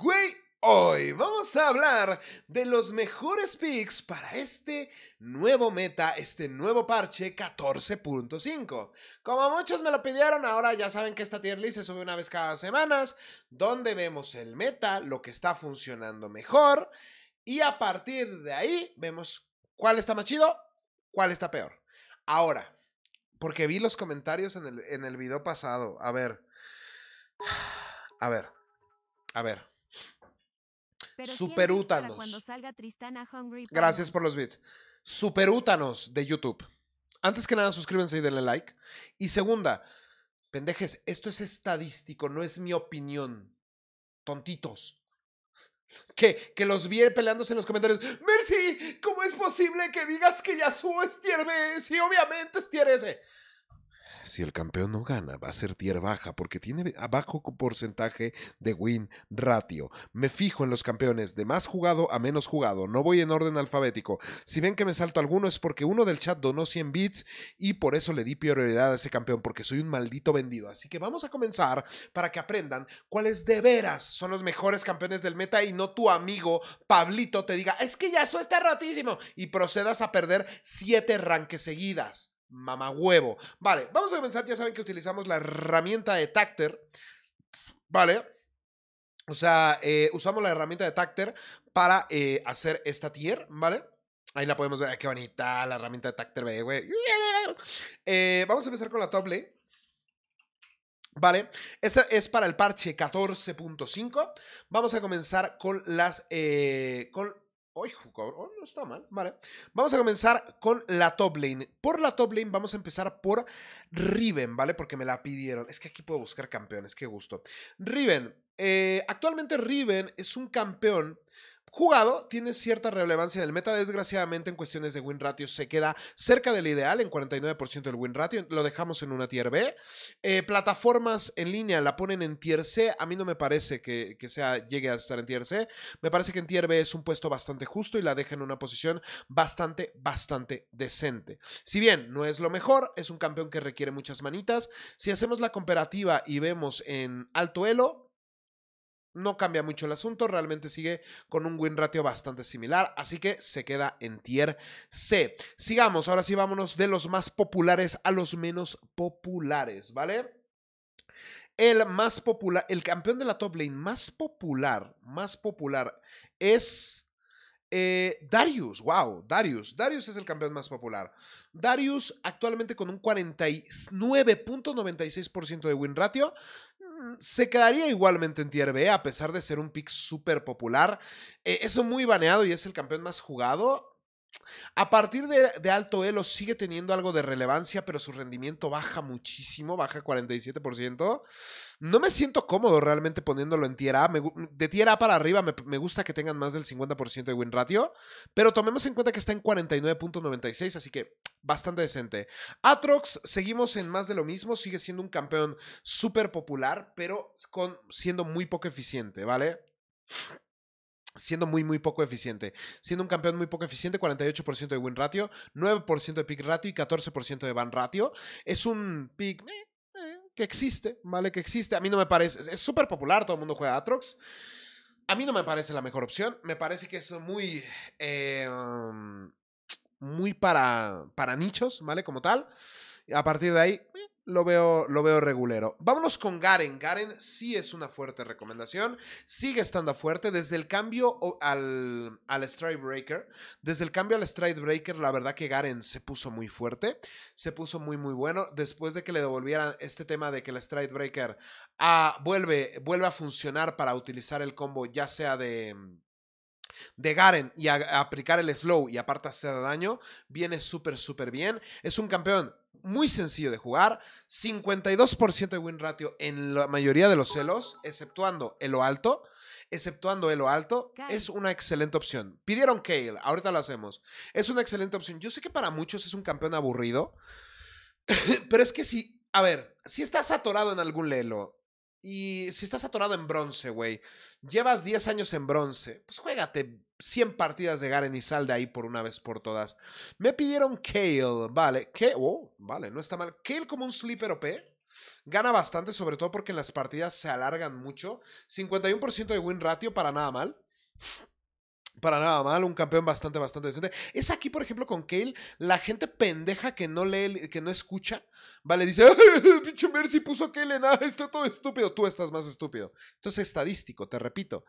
Güey, hoy vamos a hablar de los mejores picks para este nuevo meta, este nuevo parche 14.5. Como muchos me lo pidieron, ahora ya saben que esta tier list se sube una vez cada semana semanas, donde vemos el meta, lo que está funcionando mejor, y a partir de ahí vemos cuál está más chido, cuál está peor. Ahora, porque vi los comentarios en el, en el video pasado, a ver, a ver, a ver. Superútanos. Gracias por los bits. Superútanos de YouTube. Antes que nada, suscríbanse y denle like. Y segunda, pendejes, esto es estadístico, no es mi opinión. Tontitos. Que, que los vi peleándose en los comentarios. Mercy, ¿cómo es posible que digas que Yasuo es tier B? Sí, obviamente es tier S si el campeón no gana, va a ser tier baja porque tiene bajo porcentaje de win ratio. Me fijo en los campeones de más jugado a menos jugado. No voy en orden alfabético. Si ven que me salto alguno es porque uno del chat donó 100 bits y por eso le di prioridad a ese campeón porque soy un maldito vendido. Así que vamos a comenzar para que aprendan cuáles de veras son los mejores campeones del meta y no tu amigo Pablito te diga, es que ya eso está rotísimo y procedas a perder 7 ranques seguidas. ¡Mamahuevo! Vale, vamos a comenzar. Ya saben que utilizamos la herramienta de Tacter. Vale. O sea, eh, usamos la herramienta de Tacter para eh, hacer esta tier, ¿vale? Ahí la podemos ver. qué bonita la herramienta de Tacter, güey. Eh, vamos a empezar con la top Vale, esta es para el parche 14.5. Vamos a comenzar con las, con no está mal. Vale. Vamos a comenzar con la top lane. Por la top lane vamos a empezar por Riven, ¿vale? Porque me la pidieron. Es que aquí puedo buscar campeones, qué gusto. Riven. Eh, actualmente Riven es un campeón jugado tiene cierta relevancia en el meta. Desgraciadamente, en cuestiones de win ratio, se queda cerca del ideal, en 49% del win ratio. Lo dejamos en una tier B. Eh, plataformas en línea la ponen en tier C. A mí no me parece que, que, sea, llegue a estar en tier C. Me parece que en tier B es un puesto bastante justo y la deja en una posición bastante, bastante decente. Si bien no es lo mejor, es un campeón que requiere muchas manitas. Si hacemos la comparativa y vemos en alto elo, no cambia mucho el asunto, realmente sigue con un win ratio bastante similar, así que se queda en tier C. Sigamos, ahora sí vámonos de los más populares a los menos populares, ¿vale? El más popular, el campeón de la top lane más popular, más popular es eh, Darius, wow, Darius. Darius es el campeón más popular. Darius actualmente con un 49.96% de win ratio. Mm, se quedaría igualmente en tier B, a pesar de ser un pick súper popular. Eh, es muy baneado y es el campeón más jugado. A partir de, alto elo sigue teniendo algo de relevancia, pero su rendimiento baja muchísimo, baja 47%. No me siento cómodo realmente poniéndolo en tier A. de tier A para arriba me, me, gusta que tengan más del 50% de win ratio, pero tomemos en cuenta que está en 49.96, así que bastante decente. Atrox, seguimos en más de lo mismo, sigue siendo un campeón súper popular, pero siendo muy poco eficiente, ¿vale? siendo muy, muy poco eficiente. Siendo un campeón muy poco eficiente, 48% de win ratio, 9% de pick ratio y 14% de ban ratio. Es un pick eh, que existe, ¿vale? Que existe. A mí no me parece. Es súper popular, todo el mundo juega Atrox. A mí no me parece la mejor opción. Me parece que es muy. Eh, muy para, para nichos, ¿vale? Como tal. A partir de ahí, eh, lo veo, lo veo regulero. Vámonos con Garen. Garen sí es una fuerte recomendación. Sigue estando fuerte. Desde el cambio al, al Breaker. Desde el cambio al Breaker, la verdad que Garen se puso muy fuerte. Se puso muy, muy bueno. Después de que le devolvieran este tema de que el breaker Breaker ah, vuelve, vuelve a funcionar para utilizar el combo, ya sea de de Garen y aplicar el slow y aparte hacer daño, viene súper, súper bien. Es un campeón muy sencillo de jugar, 52% de win ratio en la mayoría de los celos, exceptuando el lo alto. Exceptuando el lo alto, es una excelente opción. Pidieron Kale, ahorita lo hacemos. Es una excelente opción. Yo sé que para muchos es un campeón aburrido, pero es que si, a ver, si estás atorado en algún lelo y si estás atorado en bronce, güey, llevas 10 años en bronce, pues juégate 100 partidas de Garen y sal de ahí por una vez por todas. Me pidieron Kale, vale, que, oh, vale, no está mal. Kale como un sleeper OP. Gana bastante, sobre todo porque en las partidas se alargan mucho. 51% de win ratio, para nada mal para nada mal, un campeón bastante, bastante decente. Es aquí, por ejemplo, con Kale, la gente pendeja que no lee, que no escucha, vale, dice, pinche Mercy puso Kale en nada, está todo estúpido, tú estás más estúpido. Entonces, estadístico, te repito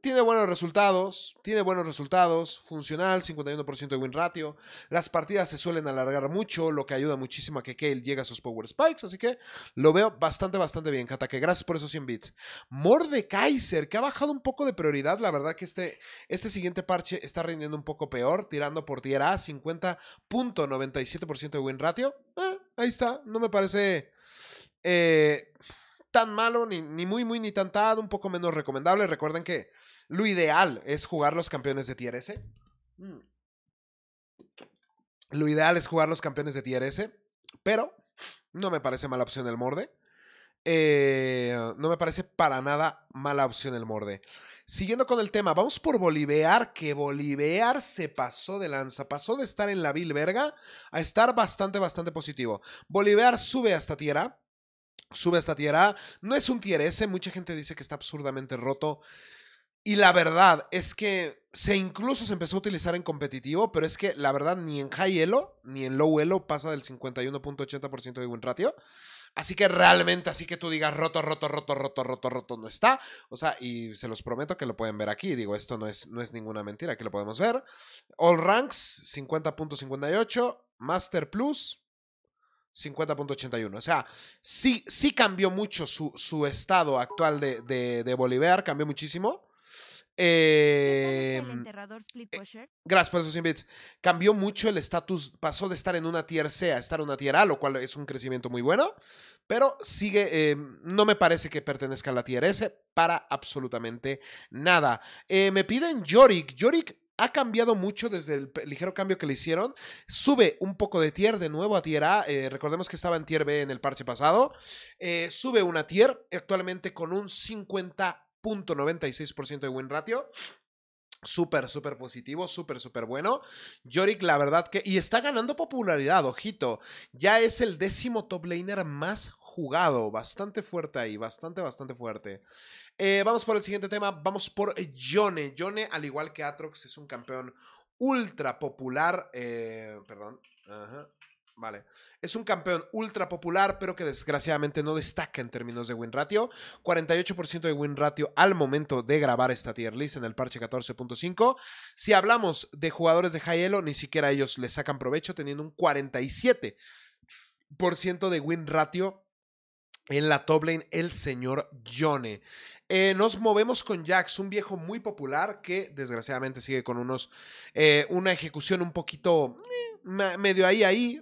tiene buenos resultados, tiene buenos resultados, funcional, 51% de win ratio. Las partidas se suelen alargar mucho, lo que ayuda muchísimo a que Kale llegue a sus power spikes, así que lo veo bastante, bastante bien, que Gracias por esos 100 bits. Mordekaiser, que ha bajado un poco de prioridad, la verdad que este, este siguiente parche está rindiendo un poco peor, tirando por tierra a 50.97% de win ratio. Ah, ahí está, no me parece... Eh, tan malo, ni, ni muy, muy, ni tan un poco menos recomendable. Recuerden que lo ideal es jugar los campeones de tier S. Mm. Lo ideal es jugar los campeones de tier S, pero no me parece mala opción el morde. Eh, no me parece para nada mala opción el morde. Siguiendo con el tema, vamos por Bolivear, que Bolivear se pasó de lanza, pasó de estar en la vil verga a estar bastante, bastante positivo. Bolivear sube hasta tierra, Sube hasta tier A. No es un tier S, mucha gente dice que está absurdamente roto. Y la verdad es que se incluso se empezó a utilizar en competitivo, pero es que la verdad ni en high elo ni en low elo pasa del 51.80% de win ratio. Así que realmente, así que tú digas roto, roto, roto, roto, roto, roto, no está. O sea, y se los prometo que lo pueden ver aquí. Digo, esto no es, no es ninguna mentira, aquí lo podemos ver. All ranks, 50.58. Master Plus, 50.81. O sea, sí, sí cambió mucho su, su estado actual de, de, Bolívar, cambió muchísimo. Em, eh, gracias por esos invites Cambió mucho el estatus, pasó de estar en una tier C a estar en una tier A, lo cual es un crecimiento muy bueno, pero sigue, em, no me parece que pertenezca a la tier S para absolutamente nada. Eh, me piden Yorick. Yorick ha cambiado mucho desde el ligero cambio que le hicieron. Sube un poco de tier de nuevo a tier A. Eh, recordemos que estaba en tier B en el parche pasado. Eh, sube una tier actualmente con un 50.96% de win ratio. Súper, súper positivo, súper, súper bueno. Yorick, la verdad que... Y está ganando popularidad, ojito. Ya es el décimo top laner más jugado. Bastante fuerte ahí, bastante, bastante fuerte. Eh, vamos por el siguiente tema, vamos por Yone. Yone, al igual que Atrox, es un campeón ultra popular. Eh, perdón. Ajá. Vale. Es un campeón ultra popular, pero que desgraciadamente no destaca en términos de win ratio. 48% de win ratio al momento de grabar esta tier list en el parche 14.5. Si hablamos de jugadores de high elo, ni siquiera ellos le sacan provecho, teniendo un 47% de win ratio en la top lane, el señor Johnny. Eh, nos movemos con Jax, un viejo muy popular que desgraciadamente sigue con unos, eh, una ejecución un poquito eh, medio ahí, ahí,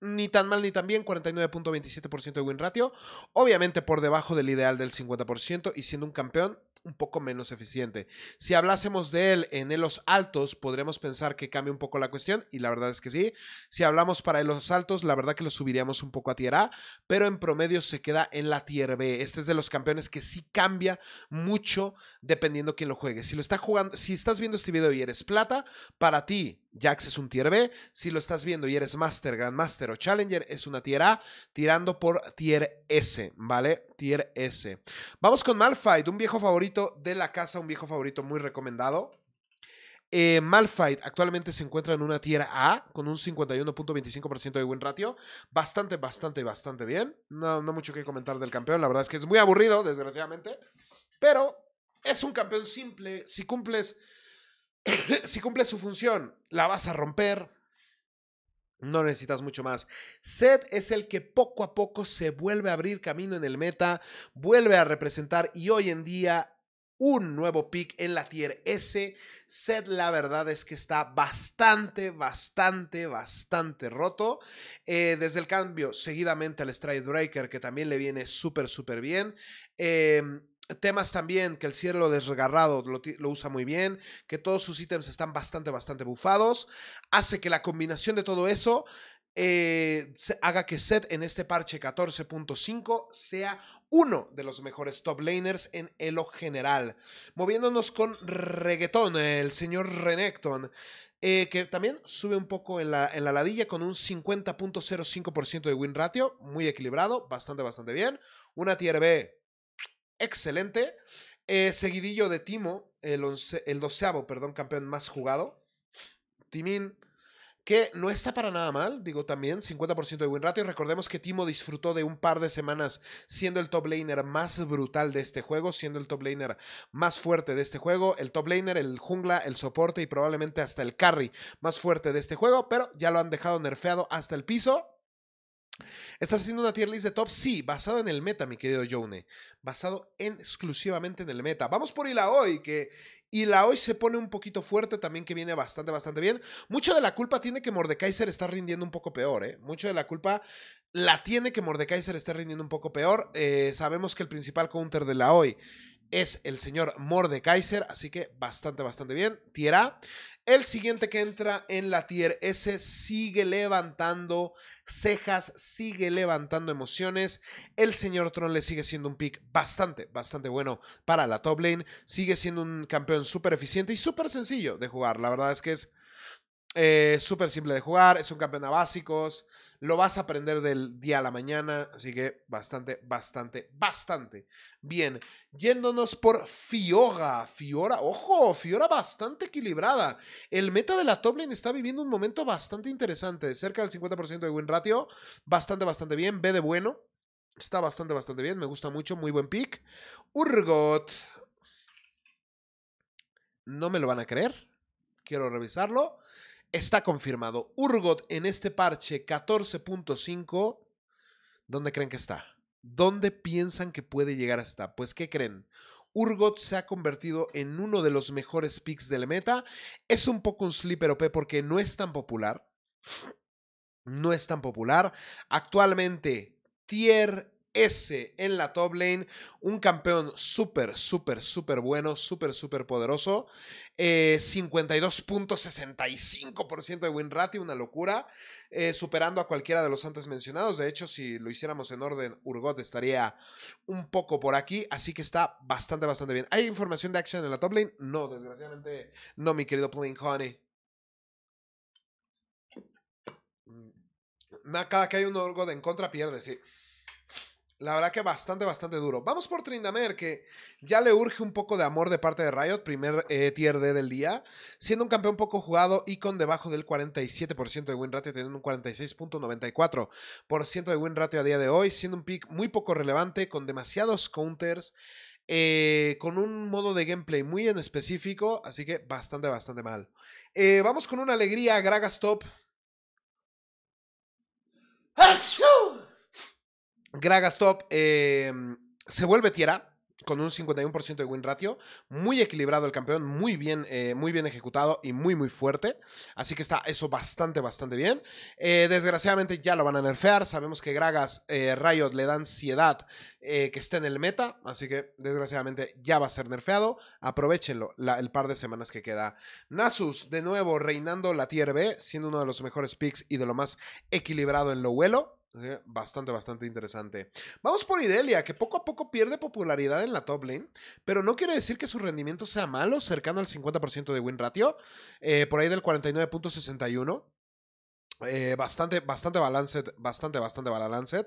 ni tan mal ni tan bien, 49.27% de win ratio, obviamente por debajo del ideal del 50% y siendo un campeón un poco menos eficiente. Si hablásemos de él en los altos, podremos pensar que cambia un poco la cuestión y la verdad es que sí. Si hablamos para los altos, la verdad que lo subiríamos un poco a tier A, pero en promedio se queda en la tier B. Este es de los campeones que sí cambia mucho dependiendo quién lo juegue. Si lo está jugando, si estás viendo este video y eres plata, para ti Jax es un tier B. Si lo estás viendo y eres Master, Grandmaster o Challenger, es una tier A, tirando por tier S, ¿vale? Tier S. Vamos con Malphite, un viejo favorito de la casa, un viejo favorito muy recomendado. Eh, actualmente se encuentra en una tier A con un 51.25% de win ratio. Bastante, bastante, bastante bien. No, no mucho que comentar del campeón. La verdad es que es muy aburrido, desgraciadamente. Pero es un campeón simple. Si cumples si cumple su función, la vas a romper. No necesitas mucho más. Seth es el que poco a poco se vuelve a abrir camino en el meta, vuelve a representar y hoy en día un nuevo pick en la tier S. Seth la verdad es que está bastante, bastante, bastante roto. Eh, desde el cambio, seguidamente al Stride Breaker, que también le viene súper, súper bien. Eh, temas también que el cielo desgarrado lo, usa muy bien, que todos sus ítems están bastante, bastante bufados, hace que la combinación de todo eso eh, haga que Seth en este parche 14.5 sea uno de los mejores top laners en elo general. Moviéndonos con reggaetón, el señor Renekton. Eh, que también sube un poco en la, en la ladilla con un 50.05% de win ratio, muy equilibrado, bastante, bastante bien. Una tier B excelente. Eh, seguidillo de Timo, el, once, el doceavo, perdón, campeón más jugado. Timín, que no está para nada mal, digo también, 50% de rato, y Recordemos que Timo disfrutó de un par de semanas siendo el top laner más brutal de este juego, siendo el top laner más fuerte de este juego, el top laner, el jungla, el soporte y probablemente hasta el carry más fuerte de este juego, pero ya lo han dejado nerfeado hasta el piso. ¿Estás haciendo una tier list de top? Sí, basado en el meta, mi querido Jone Basado exclusivamente en el meta. Vamos por hoy que hoy se pone un poquito fuerte también, que viene bastante, bastante bien. Mucho de la culpa tiene que Mordekaiser está rindiendo un poco peor, ¿eh? Mucho de la culpa la tiene que Mordekaiser está rindiendo un poco peor. Eh, sabemos que el principal counter de hoy es el señor Mordekaiser, así que bastante, bastante bien. Tierra. El siguiente que entra en la tier S sigue levantando cejas, sigue levantando emociones. El señor Tron le sigue siendo un pick bastante, bastante bueno para la top lane. Sigue siendo un campeón súper eficiente y súper sencillo de jugar. La verdad es que es eh, súper simple de jugar. Es un campeón a básicos. Lo vas a aprender del día a la mañana, así que bastante, bastante, bastante bien. Yéndonos por Fiora, Fiora, ojo, Fiora bastante equilibrada. El meta de la top lane está viviendo un momento bastante interesante, cerca del 50% de win ratio, bastante, bastante bien, ve de bueno. Está bastante, bastante bien, me gusta mucho, muy buen pick. Urgot. No me lo van a creer. Quiero revisarlo. Está confirmado. Urgot en este parche 14.5. ¿Dónde creen que está? ¿Dónde piensan que puede llegar a estar? Pues, ¿qué creen? Urgot se ha convertido en uno de los mejores picks del meta. Es un poco un sleeper OP porque no es tan popular. No es tan popular. Actualmente, tier S en la top lane, un campeón súper, súper, súper bueno, súper, súper poderoso, 52.65% eh, de win rate una locura, eh, superando a cualquiera de los antes mencionados, de hecho si lo hiciéramos en orden, Urgot estaría un poco por aquí, así que está bastante, bastante bien. ¿Hay información de acción en la top lane? No, desgraciadamente no, mi querido Playing Honey. Mm, cada que hay un Urgot en contra pierde, sí. La verdad que bastante, bastante duro. Vamos por Trindamer, que ya le urge un poco de amor de parte de Riot, primer eh, tier D del día, siendo un campeón poco jugado y con debajo del 47% de win ratio, teniendo un 46.94% de win ratio a día de hoy, siendo un pick muy poco relevante, con demasiados counters, eh, con un modo de gameplay muy en específico, así que bastante, bastante mal. Eh, vamos con una alegría, Gragas Top. Gragas top, em, se vuelve tierra con un 51% de win ratio. Muy equilibrado el campeón, muy bien, eh, muy bien ejecutado y muy, muy fuerte. Así que está eso bastante, bastante bien. Eh, desgraciadamente ya lo van a nerfear. Sabemos que Gragas, eh, Riot le da ansiedad que esté en el meta. Así que desgraciadamente ya va a ser nerfeado. Aprovechenlo el par de semanas que queda. Nasus, de nuevo, reinando la tier B, siendo uno de los mejores picks y de lo más equilibrado en lo vuelo. Eh, bastante, bastante interesante. Vamos por Irelia, que poco a poco pierde popularidad en la top lane, pero no quiere decir que su rendimiento sea malo, cercano al 50% de win ratio, eh, por ahí del 49.61. Eh, bastante, bastante balance bastante, bastante balanced.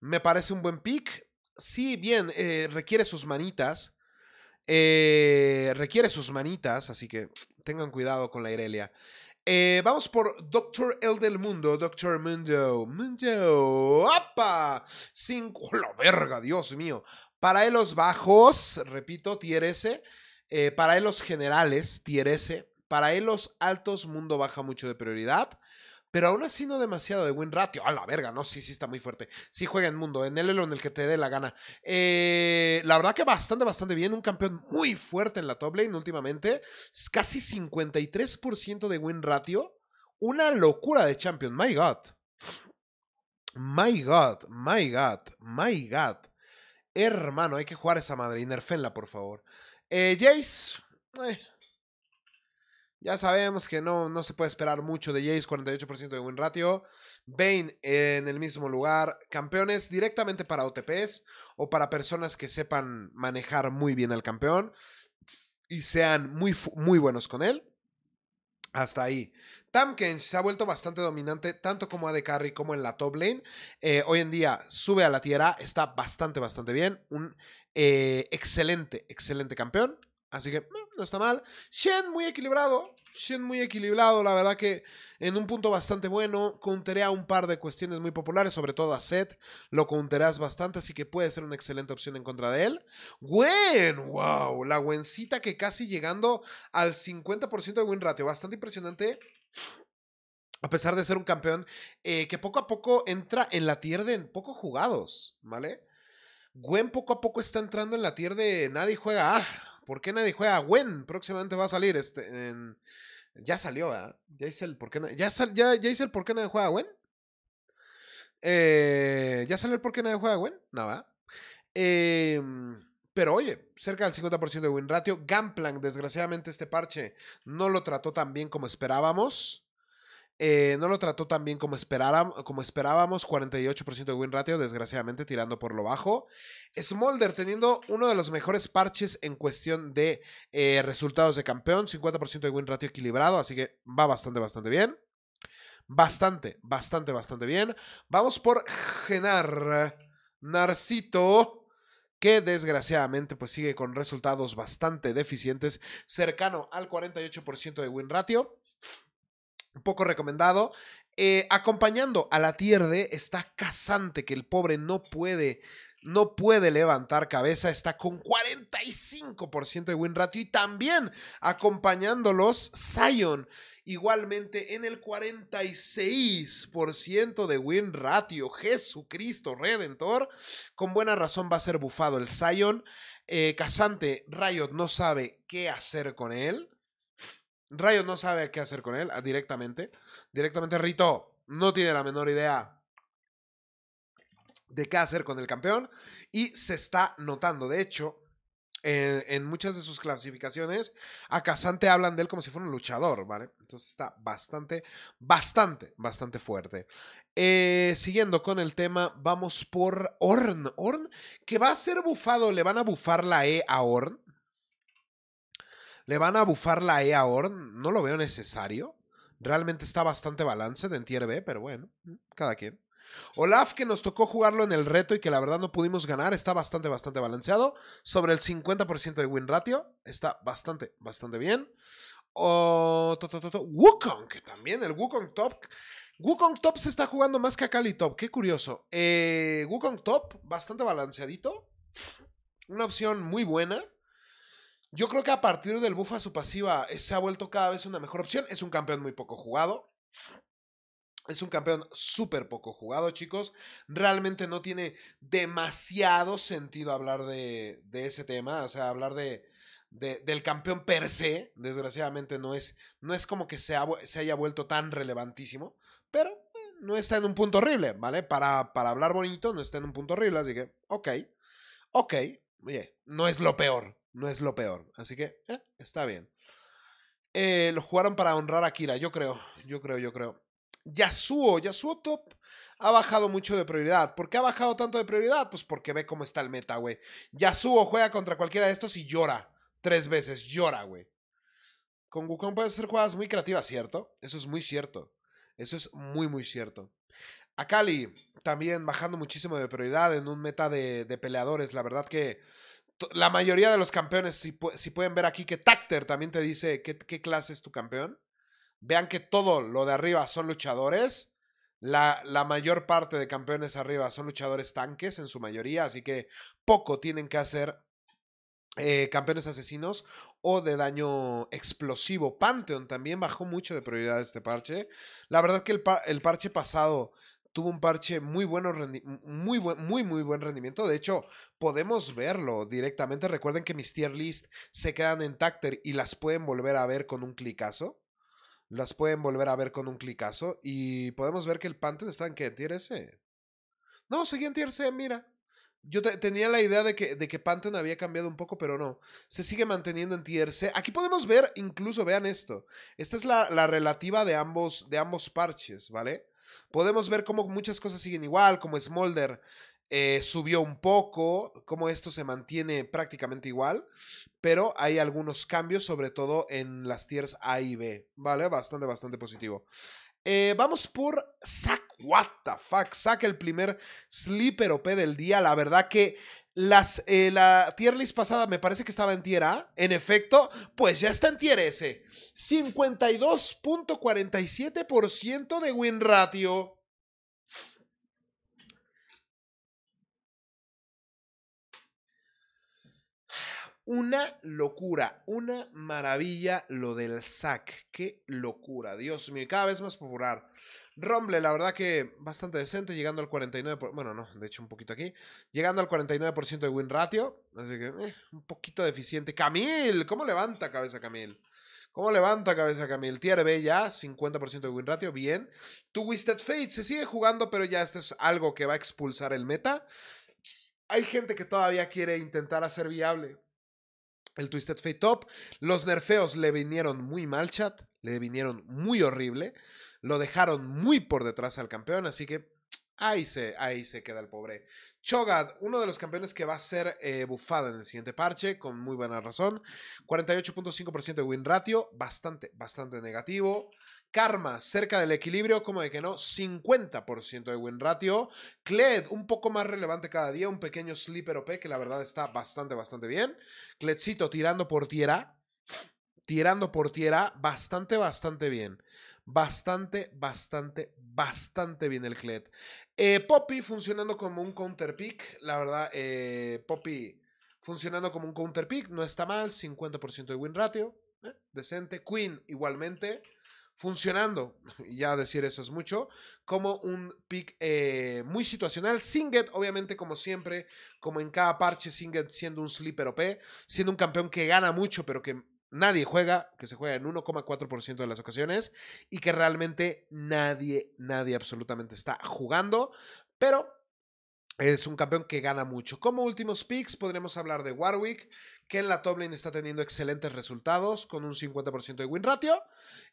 Me parece un buen pick. Sí, bien, requiere sus manitas. requiere sus manitas, así que tengan cuidado con la Irelia. Eh, vamos por Doctor El del Mundo, Doctor Mundo, Mundo, ¡apa! Cinco, oh, la verga, Dios mío. Para él los bajos, repito, tier eh, para él los generales, tier S. Para él los altos, mundo baja mucho de prioridad pero aún así no demasiado de win ratio. A la verga, no, sí, sí está muy fuerte. Sí juega en mundo, en el en el que te dé la gana. Eh, la verdad que bastante, bastante bien. Un campeón muy fuerte en la top lane últimamente. Casi 53% de win ratio. Una locura de champion. My God. My God, my God, my God. Hermano, hay que jugar esa madre y por favor. Eh, Jace, eh, ya sabemos que no, no se puede esperar mucho de Jace, 48% de win ratio. Bane en el mismo lugar. Campeones directamente para OTPs o para personas que sepan manejar muy bien al campeón y sean muy, muy buenos con él. Hasta ahí. Tamken se ha vuelto bastante dominante tanto como AD Carry como en la top lane. Eh, hoy en día sube a la tierra, está bastante, bastante bien. Un eh, excelente, excelente campeón. Así que mm, no está mal. Shen muy equilibrado. Shen muy equilibrado, la verdad que en un punto bastante bueno. Counterea un par de cuestiones muy populares, sobre todo a Seth. Lo counteras bastante, así que puede ser una excelente opción en contra de él. Gwen, wow, la Gwencita que casi llegando al 50% de win ratio. Bastante impresionante. A pesar de ser un campeón eh, que poco a poco entra en la tier de pocos jugados, ¿vale? Gwen poco a poco está entrando en la tier de nadie juega. Ah, ¿Por qué nadie juega a Gwen? Próximamente va a salir este Ya salió, ¿ah? Ya hice el por qué nadie... el por qué juega a Gwen. Eh, ¿Ya salió el por qué nadie juega a Gwen? Nada. Em, pero oye, cerca del 50% de win ratio. Gamplank, desgraciadamente, este parche no lo trató tan bien como esperábamos. Eh, no lo trató tan bien como, esperábamos, 48% de win ratio, desgraciadamente tirando por lo bajo. Smolder teniendo uno de los mejores parches en cuestión de eh, resultados de campeón, 50% de win ratio equilibrado, así que va bastante, bastante bien. Bastante, bastante, bastante bien. Vamos por Genar. Narcito que desgraciadamente pues sigue con resultados bastante deficientes, cercano al 48% de win ratio poco recomendado. Eh, acompañando a la tierde está Casante, que el pobre no puede, no puede levantar cabeza, está con 45% de win ratio y también acompañándolos Sion, igualmente en el 46% de win ratio. Jesucristo Redentor, con buena razón va a ser bufado el Sion, eh, Casante, Riot no sabe qué hacer con él. Rayo no sabe qué hacer con él ah, directamente. Directamente Rito no tiene la menor idea de qué hacer con el campeón y se está notando. De hecho, en, muchas de sus clasificaciones, a Casante hablan de él como si fuera un luchador, ¿vale? Entonces está bastante, bastante, bastante fuerte. Eh, siguiendo con el tema, vamos por Orn. Orn, que va a ser bufado, le van a bufar la E a Orn. Le van a bufar la E a no lo veo necesario. Realmente está bastante balance de tier B, pero bueno, mm, cada quien. Olaf, que nos tocó jugarlo en el reto y que la verdad no pudimos ganar, está bastante, bastante balanceado. Sobre el 50% de win ratio, está bastante, bastante bien. O Wukong, que también el Wukong Top. Wukong Top se está jugando más que Akali Top, qué curioso. Eh, Wukong Top, bastante balanceadito. Una opción muy buena. Yo creo que a partir del buff a su pasiva eh, se ha vuelto cada vez una mejor opción. Es un campeón muy poco jugado. Es un campeón súper poco jugado, chicos. Realmente no tiene demasiado sentido hablar de, de ese tema. O sea, hablar de, de, del campeón per se, desgraciadamente, no es, no es como que se, se haya vuelto tan relevantísimo. Pero eh, no está en un punto horrible, ¿vale? Para, para hablar bonito, no está en un punto horrible. Así que, ok. Ok. Oye, no es lo peor no es lo peor. Así que eh, está bien. Eh, lo jugaron para honrar a Kira, yo creo, yo creo, yo creo. Yasuo, Yasuo top ha bajado mucho de prioridad. ¿Por qué ha bajado tanto de prioridad? Pues porque ve cómo está el meta, güey. Yasuo juega contra cualquiera de estos y llora. Tres veces, llora, güey. Con Wukong puedes hacer jugadas muy creativas, ¿cierto? Eso es muy cierto. Eso es muy, muy cierto. Akali también bajando muchísimo de prioridad en un meta de, de peleadores. La verdad que la mayoría de los campeones, si, pueden ver aquí que Tacter también te dice qué, clase es tu campeón. Vean que todo lo de arriba son luchadores. La, mayor parte de campeones arriba son luchadores tanques en su mayoría, así que poco tienen que hacer eh, campeones asesinos o de daño explosivo. Pantheon también bajó mucho de prioridad este parche. La verdad que el parche pasado tuvo un parche muy bueno, muy, buen, muy, muy buen rendimiento. De hecho, podemos verlo directamente. Recuerden que mis tier list se quedan en Tacter y las pueden volver a ver con un clicazo. Las pueden volver a ver con un clicazo. Y podemos ver que el Panther está en qué? Tier S. No, seguía en tier C, mira. Yo tenía la idea de que, de había cambiado un poco, pero no. Se sigue manteniendo en tier C. Aquí podemos ver, incluso vean esto. Esta es la, la relativa de ambos, de ambos parches, ¿vale? Podemos ver cómo muchas cosas siguen igual, como Smolder eh, subió un poco, cómo esto se mantiene prácticamente igual, pero hay algunos cambios, sobre todo en las tiers A y B, ¿vale? Bastante, bastante positivo. Eh, vamos por Sack, what the fuck, el primer sleeper OP del día. La verdad que las, eh, la tier list pasada me parece que estaba en tier A, en efecto, pues ya está en tier S. 52.47% de win ratio. Una locura, una maravilla lo del sac. Qué locura, Dios mío. Cada vez más popular. Romble, la verdad que bastante decente, llegando al 49%. bueno, no, de hecho un poquito aquí. Llegando al 49% de win ratio. Así que eh, un poquito deficiente. Camil, ¿cómo levanta cabeza Camil? ¿Cómo levanta cabeza Camil? Tier B ya, 50% de win ratio, bien. Tu Twisted Fate se sigue jugando, pero ya esto es algo que va a expulsar el meta. Hay gente que todavía quiere intentar hacer viable el Twisted Fate Top. Los nerfeos le vinieron muy mal, chat. Le vinieron muy horrible. Lo dejaron muy por detrás al campeón. Así que ahí se, ahí se queda el pobre. Chogad, uno de los campeones que va a ser eh, bufado en el siguiente parche, con muy buena razón. 48.5% de win ratio. Bastante, bastante negativo. Karma, cerca del equilibrio, como de que no, 50% de win ratio. Kled, un poco más relevante cada día, un pequeño sleeper OP que la verdad está bastante, bastante bien. Kledcito tirando por tierra, tirando por tierra, bastante, bastante bien. Bastante, bastante, bastante bien el Kled. Eh, Poppy funcionando como un counter pick, la verdad, eh, Poppy funcionando como un counter pick, no está mal, 50% de win ratio. Eh, decente. Queen igualmente funcionando, ya decir eso es mucho, como un pick eh, muy situacional. Singet, obviamente, como siempre, como en cada parche, Singet siendo un sleeper OP, siendo un campeón que gana mucho, pero que nadie juega, que se juega en 1,4% de las ocasiones y que realmente nadie, nadie absolutamente está jugando, pero es un campeón que gana mucho. Como últimos picks, podremos hablar de Warwick, que en la top lane está teniendo excelentes resultados con un 50% de win ratio.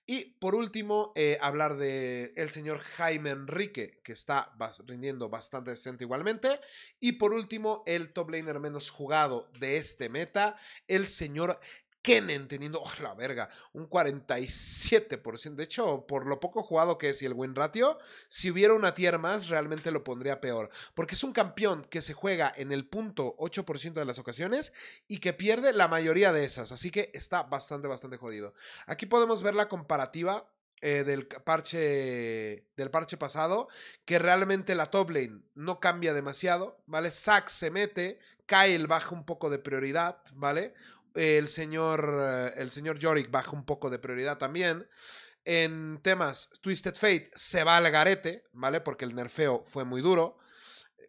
Y por último, eh, hablar de el señor Jaime Enrique, que está rindiendo bastante decente igualmente. Y por último, el top laner menos jugado de este meta, el señor Kenen teniendo, oh, la verga, un 47%. De hecho, por lo poco jugado que es y el buen ratio, si hubiera una tier más, realmente lo pondría peor. Porque es un campeón que se juega en el punto 8% de las ocasiones y que pierde la mayoría de esas. Así que está bastante, bastante jodido. Aquí podemos ver la comparativa eh, del parche del parche pasado que realmente la top lane no cambia demasiado vale Sac se mete Kyle baja un poco de prioridad vale el señor, eh, el señor Yorick baja un poco de prioridad también. En temas, Twisted Fate se va al garete, ¿vale? Porque el nerfeo fue muy duro.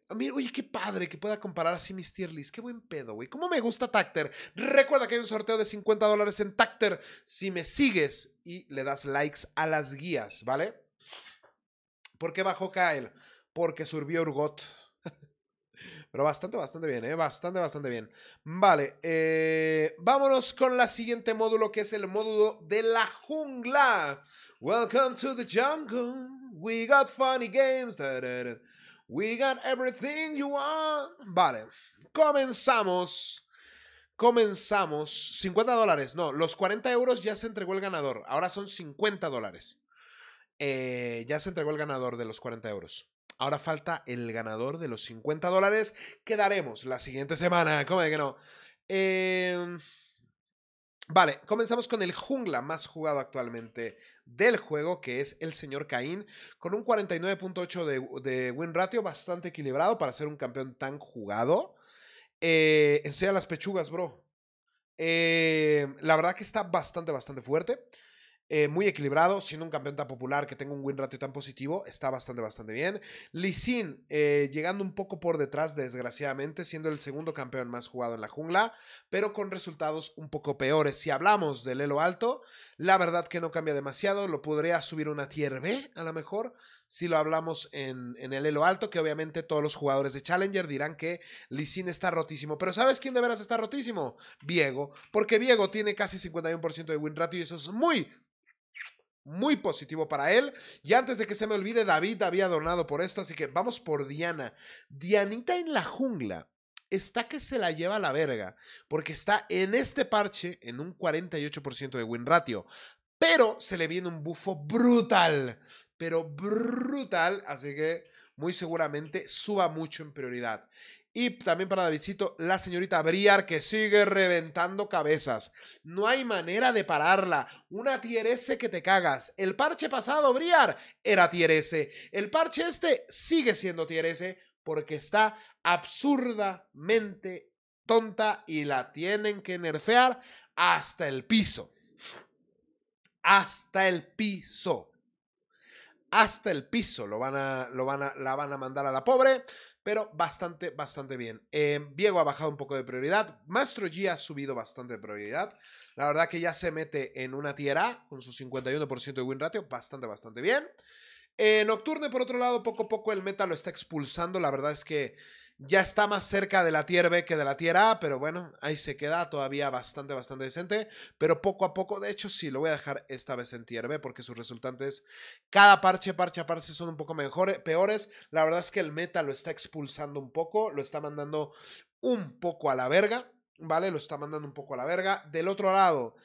oye, qué padre que pueda comparar así mis tier Qué buen pedo, güey. ¿Cómo me gusta Tacter? Recuerda que hay un sorteo de 50 dólares en Tacter si me sigues y le das likes a las guías, ¿vale? ¿Por qué bajó Kyle? Porque surbió Urgot. Pero bastante, bastante bien, ¿eh? Bastante, bastante bien. Vale, eh, vámonos con la siguiente módulo que es el módulo de la jungla. Welcome to the jungle. We got funny games. We got everything you want. Vale, comenzamos. Comenzamos. 50 dólares. No, los 40 euros ya se entregó el ganador. Ahora son 50 dólares. Eh, ya se entregó el ganador de los 40 euros. Ahora falta el ganador de los 50 dólares que daremos la siguiente semana. ¿Cómo de que no? Em, vale, comenzamos con el jungla más jugado actualmente del juego, que es el señor Caín, con un 49.8 de, de win ratio, bastante equilibrado para ser un campeón tan jugado. Eh, enseña las pechugas, bro. Eh, la verdad que está bastante, bastante fuerte. Eh, muy equilibrado, siendo un campeón tan popular que tenga un win ratio tan positivo, está bastante, bastante bien. Lee eh, llegando un poco por detrás, desgraciadamente, siendo el segundo campeón más jugado en la jungla, pero con resultados un poco peores. Si hablamos del elo alto, la verdad que no cambia demasiado, lo podría subir una tier B, a lo mejor, si lo hablamos en, en el elo alto, que obviamente todos los jugadores de Challenger dirán que Lee está rotísimo, pero ¿sabes quién de veras está rotísimo? Viego, porque Viego tiene casi 51% de win ratio y eso es muy muy positivo para él. Y antes de que se me olvide, David había donado por esto, así que vamos por Diana. Dianita en la jungla está que se la lleva a la verga, porque está en este parche en un 48% de win ratio. Pero se le viene un bufo brutal, pero brutal, así que muy seguramente suba mucho en prioridad. Y también para Davidcito, la señorita Briar que sigue reventando cabezas. No hay manera de pararla. Una tier que te cagas. El parche pasado, Briar, era tier El parche este sigue siendo tier porque está absurdamente tonta y la tienen que nerfear hasta el piso. Hasta el piso hasta el piso. Lo van lo van la van a mandar a la pobre pero bastante, bastante bien. Eh, Diego ha bajado un poco de prioridad, Maestro G ha subido bastante de prioridad. La verdad que ya se mete en una tierra con su 51% de win ratio, bastante, bastante bien. Eh, Nocturne, por otro lado, poco a poco el meta lo está expulsando. La verdad es que ya está más cerca de la tier B que de la tierra A, pero bueno, ahí se queda todavía bastante, bastante decente, pero poco a poco, de hecho sí, lo voy a dejar esta vez en tier B porque sus resultantes, cada parche, parche parche son un poco mejores, peores, la verdad es que el meta lo está expulsando un poco, lo está mandando un poco a la verga, ¿vale? Lo está mandando un poco a la verga, del otro lado...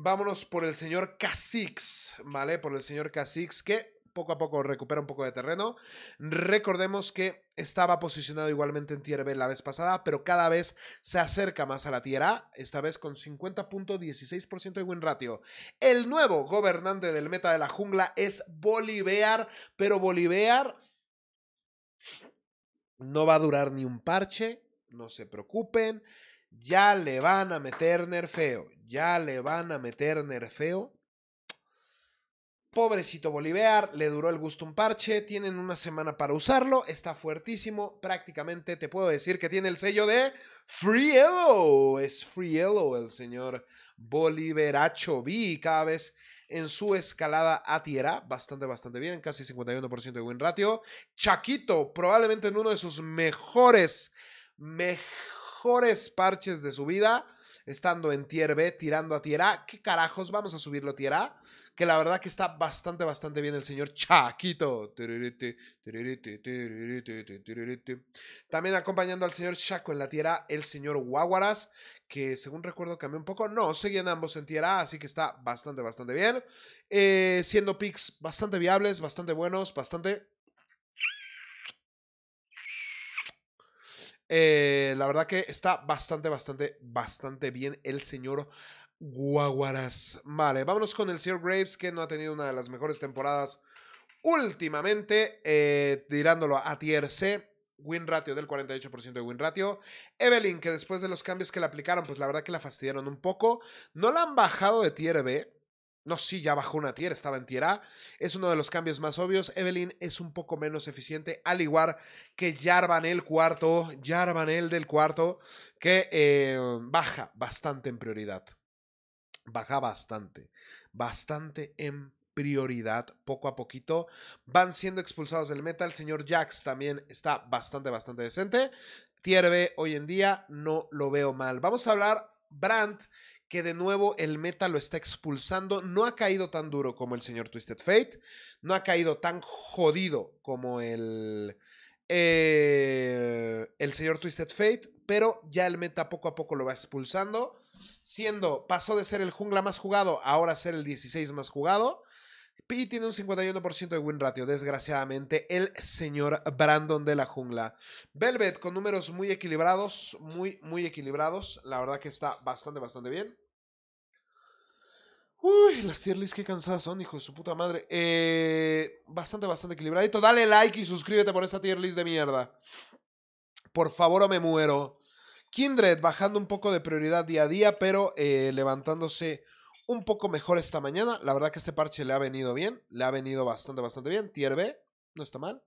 Vámonos por el señor Kha'Zix, ¿vale? Por el señor Kha'Zix, que poco a poco recupera un poco de terreno. Recordemos que estaba posicionado igualmente en tier B la vez pasada, pero cada vez se acerca más a la tier A, esta vez con 50.16% de win ratio. El nuevo gobernante del meta de la jungla es Bolivar, pero Bolivar no va a durar ni un parche, no se preocupen, ya le van a meter nerfeo, ya le van a meter nerfeo Pobrecito Bolivar, le duró el gusto un parche, tienen una semana para usarlo, está fuertísimo, prácticamente te puedo decir que tiene el sello de Free Es Free Yellow el señor Boliveracho B, cada vez en su escalada a tierra, bastante, bastante bien, casi 51% de win ratio. Chaquito, probablemente en uno de sus mejores, mejores parches de su vida estando en tier B, tirando a tier A. ¿Qué carajos? Vamos a subirlo a tier A. Que la verdad que está bastante, bastante bien el señor Chaquito. También acompañando al señor Chaco en la tierra el señor Guaguaras, que según recuerdo cambió un poco. No, seguían ambos en tierra así que está bastante, bastante bien. Eh, siendo picks bastante viables, bastante buenos, bastante Eh, la verdad que está bastante, bastante, bastante bien el señor Guaguaras. Vale, vámonos con el señor Graves, que no ha tenido una de las mejores temporadas últimamente, eh, tirándolo a tier C. Win ratio del 48% de win ratio. Evelyn, que después de los cambios que le aplicaron, pues la verdad que la fastidiaron un poco. No la han bajado de tier B, no, sí, ya bajó una tier, estaba en tier Es uno de los cambios más obvios. Evelyn es un poco menos eficiente, al igual que Jarvanel cuarto, el del cuarto, que eh, baja bastante en prioridad. Baja bastante, bastante en prioridad poco a poquito. Van siendo expulsados del meta. El señor Jax también está bastante, bastante decente. Tier B hoy en día no lo veo mal. Vamos a hablar Brandt, que de nuevo el meta lo está expulsando. No ha caído tan duro como el señor Twisted Fate, no ha caído tan jodido como el, eh, el señor Twisted Fate, pero ya el meta poco a poco lo va expulsando, siendo, pasó de ser el jungla más jugado, ahora ser el 16 más jugado. P tiene un 51% de win ratio, desgraciadamente, el señor Brandon de la jungla. Velvet con números muy equilibrados, muy, muy equilibrados. La verdad que está bastante, bastante bien. Uy, las tier lists, qué cansadas son, hijo de su puta madre. Eh, bastante, bastante equilibradito. Dale like y suscríbete por esta tier list de mierda. Por favor, o me muero. Kindred bajando un poco de prioridad día a día, pero eh, levantándose un poco mejor esta mañana. La verdad que este parche le ha venido bien. Le ha venido bastante, bastante bien. Tier B, no está mal.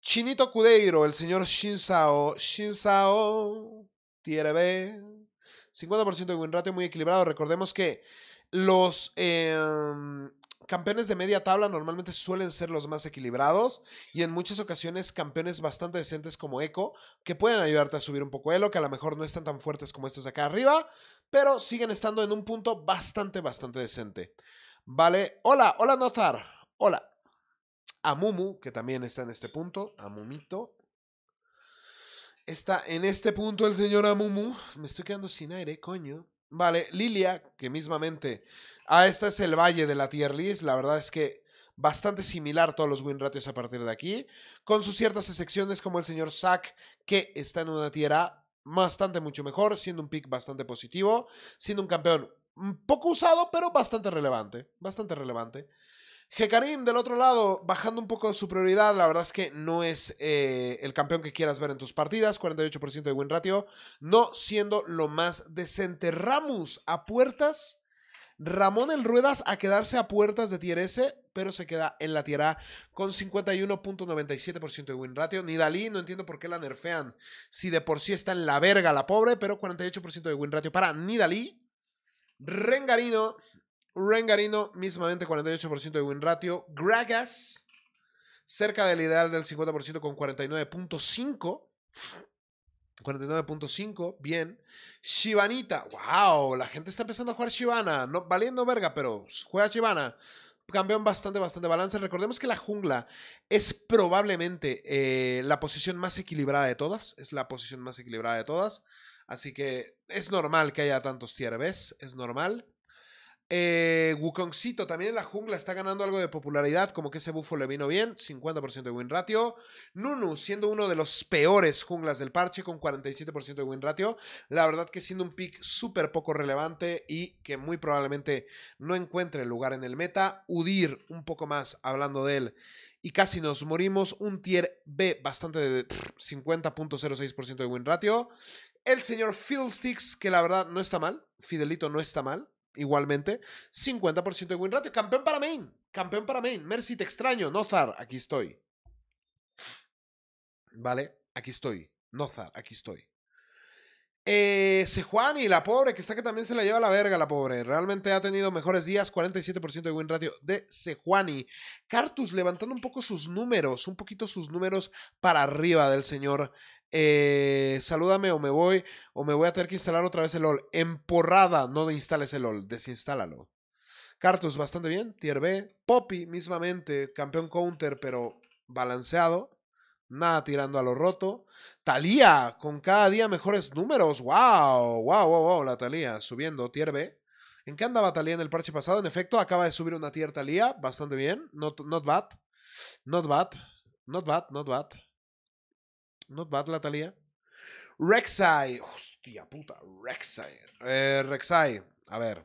Chinito Cudeiro, el señor Shinsao. Shinsao, tier B. 50% de win ratio muy equilibrado. Recordemos que los em, campeones de media tabla normalmente suelen ser los más equilibrados y en muchas ocasiones campeones bastante decentes como Echo que pueden ayudarte a subir un poco Elo, que a lo mejor no están tan fuertes como estos de acá arriba, pero siguen estando en un punto bastante, bastante decente. Vale, hola, hola Notar, hola. Amumu, que también está en este punto, Amumito. Está en este punto el señor Amumu. Me estoy quedando sin aire, coño. Vale, Lilia, que mismamente. Ah, este es el valle de la tier list. La verdad es que bastante similar todos los win ratios a partir de aquí. Con sus ciertas excepciones, como el señor Zack, que está en una tierra bastante mucho mejor, siendo un pick bastante positivo, siendo un campeón mm, poco usado, pero bastante relevante, bastante relevante. Hekarim, del otro lado, bajando un poco su prioridad, la verdad es que no es eh, el campeón que quieras ver en tus partidas, 48% de win ratio, no siendo lo más decente. Ramus a puertas, Ramón en Ruedas a quedarse a puertas de tier S, pero se queda en la tierra con 51.97% de win ratio. Nidalí no entiendo por qué la nerfean. Si de por sí está en la verga la pobre, pero 48% de win ratio para Nidalí. Rengarino, Rengarino, mismamente 48% de win ratio. Gragas, cerca del ideal del 50% con 49.5%. 49.5, bien. Shivanita, wow, la gente está empezando a jugar Shivana, no, valiendo verga, pero juega Shivana. Cambian bastante, bastante balance. Recordemos que la jungla es probablemente eh, la posición más equilibrada de todas. Es la posición más equilibrada de todas. Así que es normal que haya tantos tier es normal. Eh, Wukongcito también en la jungla está ganando algo de popularidad, como que ese bufo le vino bien, 50% de win ratio. Nunu siendo uno de los peores junglas del parche con 47% de win ratio. La verdad que siendo un pick súper poco relevante y que muy probablemente no encuentre lugar en el meta. Udir un poco más hablando de él y casi nos morimos. Un tier B bastante de 50.06% de win ratio. El señor Fiddlesticks, que la verdad no está mal, Fidelito no está mal igualmente 50% de win ratio, Campeón para main. Campeón para main. Mercy, te extraño. Nozar, aquí estoy. Vale, aquí estoy. Nozar, aquí estoy. Eh, Sejuani, la pobre, que está que también se la lleva la verga, la pobre. Realmente ha tenido mejores días, 47% de win ratio de Sejuani. Cartus levantando un poco sus números, un poquito sus números para arriba del señor eh, salúdame o me voy, o me voy a tener que instalar otra vez el LOL. Emporrada, no instales el LOL, desinstálalo. Cartus, bastante bien. Tier B. Poppy, mismamente, campeón counter, pero balanceado. Nada tirando a lo roto. Talía, con cada día mejores números. ¡Wow! ¡Wow, wow, wow! La Talía subiendo. Tier B. ¿En qué andaba Talía en el parche pasado? En efecto, acaba de subir una tier Talía. Bastante bien. not bad. Not bad. Not bad, not bad. Not bad la talía. Rek'Sai. Hostia puta, Rek'Sai. Eh, a ver.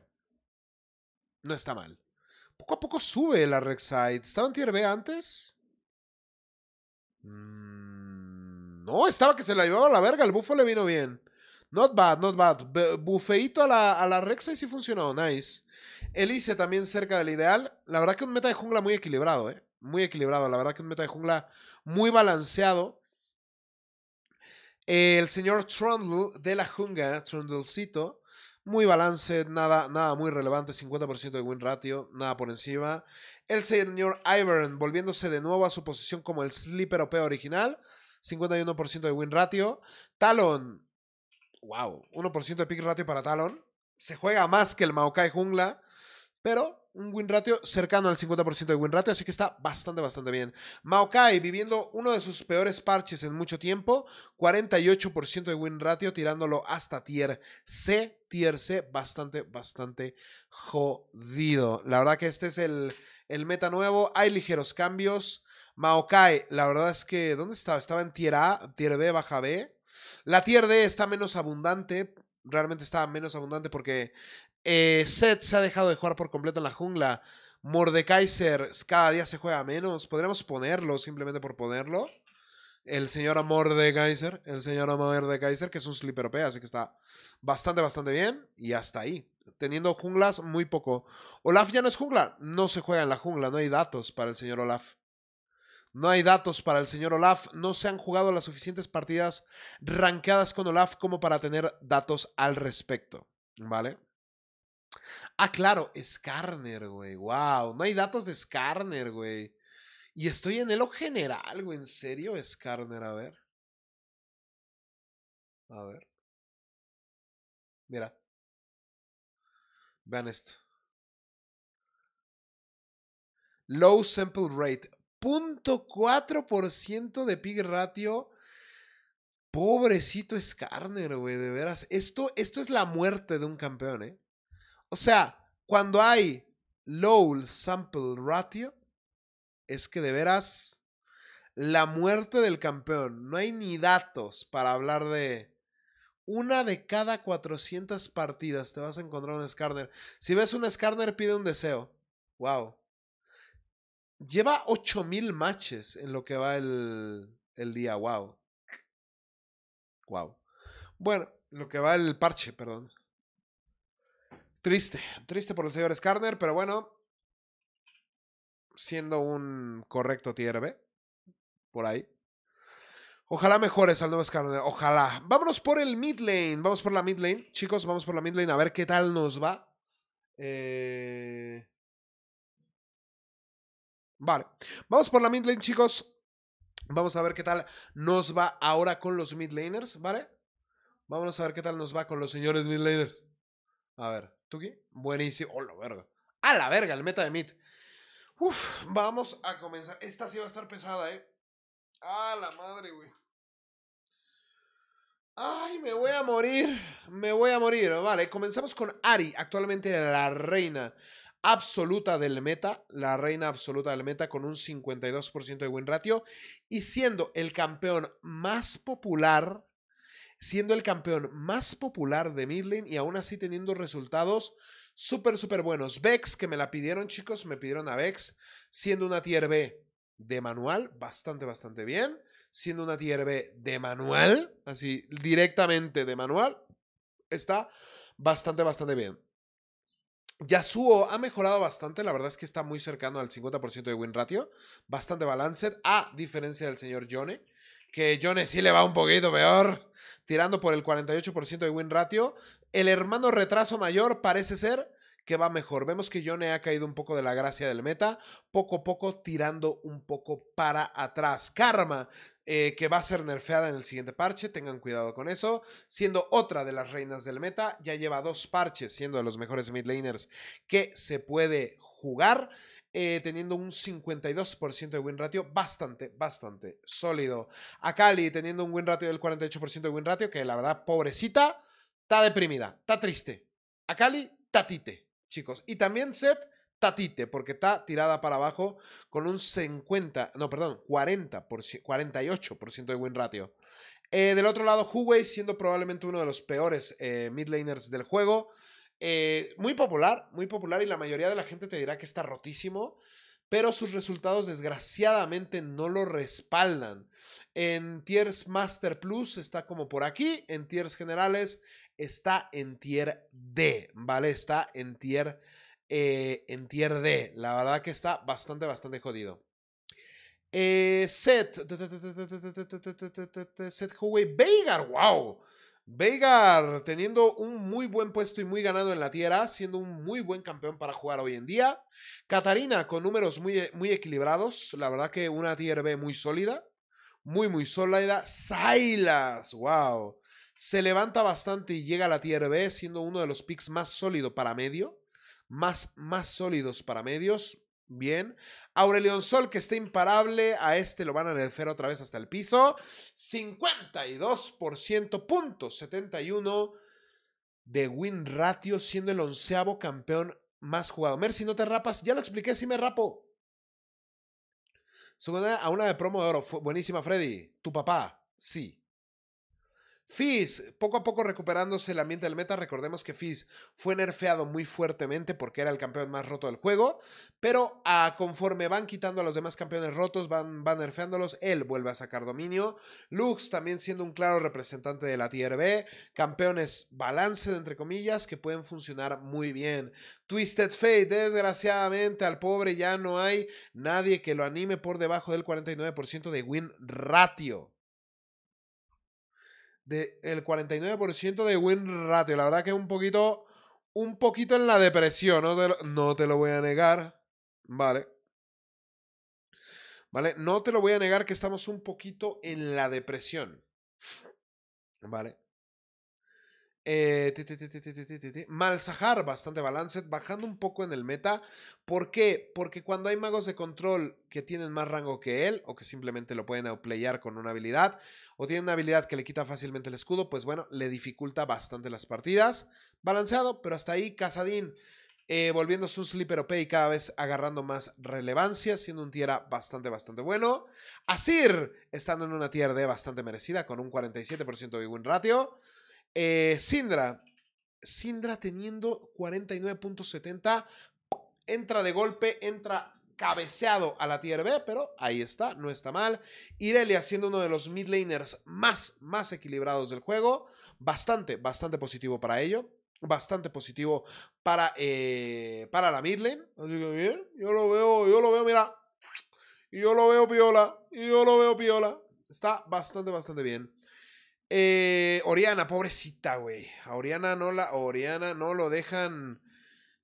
No está mal. Poco a poco sube la Rek'Sai. ¿Estaba en tier B antes? Mm, no, estaba que se la llevaba a la verga. El bufo le vino bien. Not bad, not bad. bufeito a la, a la Rek'Sai sí funcionó. Nice. Elise también cerca del ideal. La verdad que un meta de jungla muy equilibrado, ¿eh? Muy equilibrado. La verdad que un meta de jungla muy balanceado el señor Trundle de la jungla, Trundlecito, muy balance, nada, nada muy relevante, 50% de win ratio, nada por encima. El señor Ivern volviéndose de nuevo a su posición como el sleeper OP original, 51% de win ratio. Talon, wow, 1% de pick ratio para Talon. Se juega más que el Maokai Jungla, pero un win ratio cercano al 50% de win ratio, así que está bastante, bastante bien. Maokai viviendo uno de sus peores parches en mucho tiempo, 48% de win ratio, tirándolo hasta tier C. Tier C, bastante, bastante jodido. La verdad que este es el, meta nuevo, hay ligeros cambios. Maokai, la verdad es que, ¿dónde estaba? Estaba en tier A, tier B, baja B. La tier D está menos abundante, realmente está menos abundante porque eh, Seth se ha dejado de jugar por completo en la jungla. Mordekaiser cada día se juega menos. Podríamos ponerlo simplemente por ponerlo. El señor Mordekaiser, el señor Mordekaiser, que es un sleeper así que está bastante, bastante bien. Y hasta ahí. Teniendo junglas, muy poco. Olaf ya no es jungla. No se juega en la jungla. No hay datos para el señor Olaf. No hay datos para el señor Olaf. No se han jugado las suficientes partidas ranqueadas con Olaf como para tener datos al respecto. ¿Vale? Ah, claro, Skarner, güey. Wow, no hay datos de Scarner, güey. Y estoy en el general, güey. ¿En serio, Skarner? A ver. A ver. Mira. Vean esto. Low sample rate. 4% de pig ratio. Pobrecito Skarner, güey, de veras. Esto, esto es la muerte de un campeón, ¿eh? O sea, cuando hay low sample ratio, es que de veras la muerte del campeón. No hay ni datos para hablar de una de cada 400 partidas te vas a encontrar un Skarner. Si ves un Skarner, pide un deseo. Wow. Lleva 8000 matches en lo que va el, el día. Wow. Wow. Bueno, lo que va el parche, perdón. Triste, triste por el señor Skarner, pero bueno, siendo un correcto tier por ahí. Ojalá mejores al nuevo Skarner, ojalá. Vámonos por el mid lane, vamos por la mid lane, chicos, vamos por la mid lane a ver qué tal nos va. Eh. Vale, vamos por la mid lane, chicos. Vamos a ver qué tal nos va ahora con los mid laners, ¿vale? Vamos a ver qué tal nos va con los señores mid laners. A ver. Tuki. Buenísimo. Oh, la verga. A la verga, el meta de mid. Uf, vamos a comenzar. Esta sí va a estar pesada, ¿eh? A la madre, güey. Ay, me voy a morir. Me voy a morir. Vale, comenzamos con Ari, actualmente la reina absoluta del meta, la reina absoluta del meta con un 52% de win ratio y siendo el campeón más popular siendo el campeón más popular de Midlane y aún así teniendo resultados súper, súper buenos. Vex, que me la pidieron, chicos, me pidieron a Vex, siendo una tier B de manual, bastante, bastante bien. Siendo una tier B de manual, así directamente de manual, está bastante, bastante bien. Yasuo ha mejorado bastante, la verdad es que está muy cercano al 50% de win ratio, bastante balance, a diferencia del señor Johnny que Jones sí le va un poquito peor, tirando por el 48% de win ratio. El hermano retraso mayor parece ser que va mejor. Vemos que Yone ha caído un poco de la gracia del meta, poco a poco tirando un poco para atrás. Karma, eh, que va a ser nerfeada en el siguiente parche, tengan cuidado con eso. Siendo otra de las reinas del meta, ya lleva dos parches, siendo de los mejores midlaners que se puede jugar. Eh, teniendo un 52% de win ratio, bastante, bastante sólido. Akali teniendo un win ratio del 48% de win ratio, que la verdad, pobrecita, está deprimida, está triste. Akali, tatite, chicos. Y también Seth, tatite, porque está tirada para abajo con un 50, no, perdón, 40%, 48% de win ratio. Eh, del otro lado, Huawei siendo probablemente uno de los peores eh, mid laners del juego muy popular, muy popular y la mayoría de la gente te dirá que está rotísimo, pero sus resultados desgraciadamente no lo respaldan. En Tiers Master Plus está como por aquí, en Tiers Generales está en Tier D, ¿vale? Está en Tier, en tier D. La verdad que está bastante, bastante jodido. set. Set Huawei Veigar, wow. Veigar teniendo un muy buen puesto y muy ganado en la tierra, siendo un muy buen campeón para jugar hoy en día. Catarina con números muy, muy equilibrados, la verdad que una tier B muy sólida, muy muy sólida. sailas wow. Se levanta bastante y llega a la tier B siendo uno de los picks más sólidos para medio, más más sólidos para medios. Bien. Aurelion Sol, que está imparable. A este lo van a nerfear otra vez hasta el piso. 52%, punto 71 de win ratio, siendo el onceavo campeón más jugado. Mercy, no te rapas. Ya lo expliqué, si me rapo. Segunda a una de promo de oro. buenísima, Freddy. Tu papá, sí. Fizz, poco a poco recuperándose el ambiente del meta, recordemos que Fizz fue nerfeado muy fuertemente porque era el campeón más roto del juego, pero a, ah, conforme van quitando a los demás campeones rotos, van, van nerfeándolos, él vuelve a sacar dominio. Lux también siendo un claro representante de la Tier B, campeones balance, de entre comillas, que pueden funcionar muy bien. Twisted Fate, desgraciadamente al pobre ya no hay nadie que lo anime por debajo del 49% de win ratio del 49% de win ratio. La verdad que es un poquito, un poquito en la depresión, no no te lo voy a negar. Vale. ¿Vale? No te lo voy a negar que estamos un poquito en la depresión. ¿Vale? Eh, Malzahar, bastante balanced, bajando un poco en el meta. ¿Por qué? Porque cuando hay magos de control que tienen más rango que él, o que simplemente lo pueden outplayar con una habilidad, o tienen una habilidad que le quita fácilmente el escudo, pues bueno, le dificulta bastante las partidas. Balanceado, pero hasta ahí, Casadín. Eh, volviendo su un sleeper OP y cada vez agarrando más relevancia, siendo un tierra bastante, bastante bueno. Asir, estando en una tier de bastante merecida, con un 47% de win ratio. Eh, Sindra. Sindra teniendo 49.70. Entra de golpe, entra cabeceado a la tier B, pero ahí está, no está mal. Irelia siendo uno de los mid laners más, más equilibrados del juego. Bastante, bastante positivo para ello. Bastante positivo para, eh, para la mid Así que bien, yo lo veo, yo lo veo, mira. Y yo lo veo piola, y yo lo veo piola. Está bastante, bastante bien. Eh, Oriana, pobrecita, güey. A Oriana no la. Oriana no lo dejan.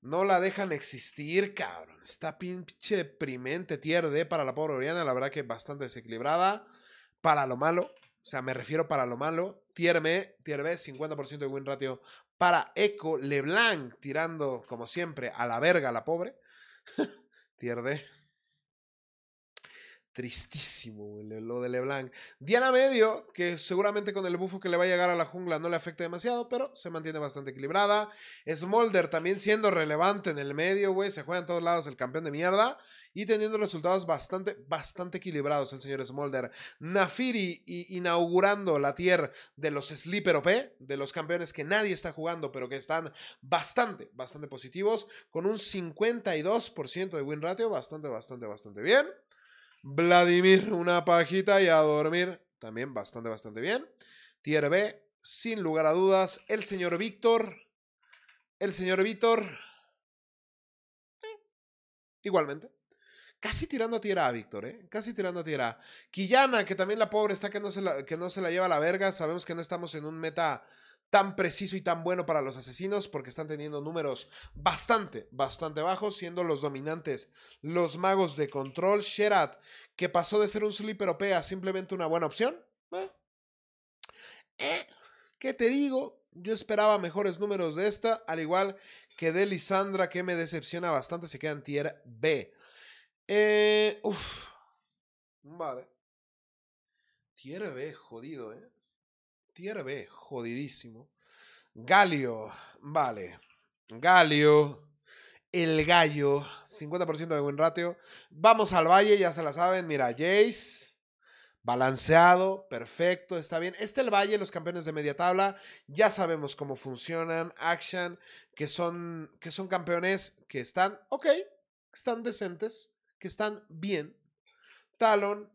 No la dejan existir, cabrón. Está pinche deprimente, Tierde para la pobre Oriana. La verdad que bastante desequilibrada. Para lo malo. O sea, me refiero para lo malo. Tierme, B, 50% de win ratio para Echo. LeBlanc tirando, como siempre, a la verga la pobre. Tierde. Tristísimo, lo de LeBlanc. Diana Medio, que seguramente con el bufo que le va a llegar a la jungla no le afecta demasiado, pero se mantiene bastante equilibrada. Smolder también siendo relevante en el medio, güey, se juega en todos lados el campeón de mierda y teniendo resultados bastante, bastante equilibrados el señor Smolder. Nafiri inaugurando la tier de los Sleeper OP, de los campeones que nadie está jugando, pero que están bastante, bastante positivos, con un 52% de win ratio, bastante, bastante, bastante bien. Vladimir, una pajita y a dormir. También bastante, bastante bien. Tier B, sin lugar a dudas. El señor Víctor. El señor Víctor. Eh, igualmente. Casi tirando a tierra a Víctor, ¿eh? Casi tirando a tierra. Quillana, que también la pobre está que no, se la, que no se la lleva a la verga. Sabemos que no estamos en un meta tan preciso y tan bueno para los asesinos porque están teniendo números bastante, bastante bajos, siendo los dominantes los magos de control. Sherat, que pasó de ser un sleeper OP a simplemente una buena opción. Eh, ¿Qué te digo? Yo esperaba mejores números de esta, al igual que de Lisandra, que me decepciona bastante, se queda en tier B. Eh, uf. Vale. Tier B, jodido, ¿eh? Tierra B, jodidísimo. Galio, vale. Galio, el gallo, 50% de buen ratio. Vamos al valle, ya se la saben. Mira, Jace, balanceado, perfecto, está bien. Este el valle, los campeones de media tabla, ya sabemos cómo funcionan. Action, que son, que son campeones que están, ok, están decentes, que están bien. Talon,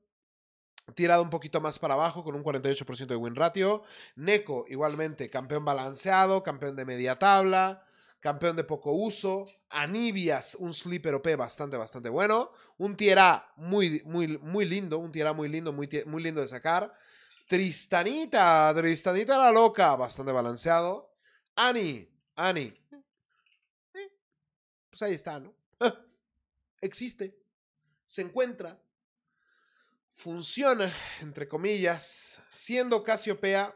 tirado un poquito más para abajo con un 48% de win ratio. Neko, igualmente, campeón balanceado, campeón de media tabla, campeón de poco uso. Anibias, un sleeper OP bastante, bastante bueno. Un Tierra muy, muy, muy lindo, un Tierra muy lindo, muy, muy lindo de sacar. Tristanita, Tristanita la loca, bastante balanceado. Ani, Ani. Eh, pues ahí está, ¿no? Existe, se encuentra, funciona, entre comillas, siendo Casiopea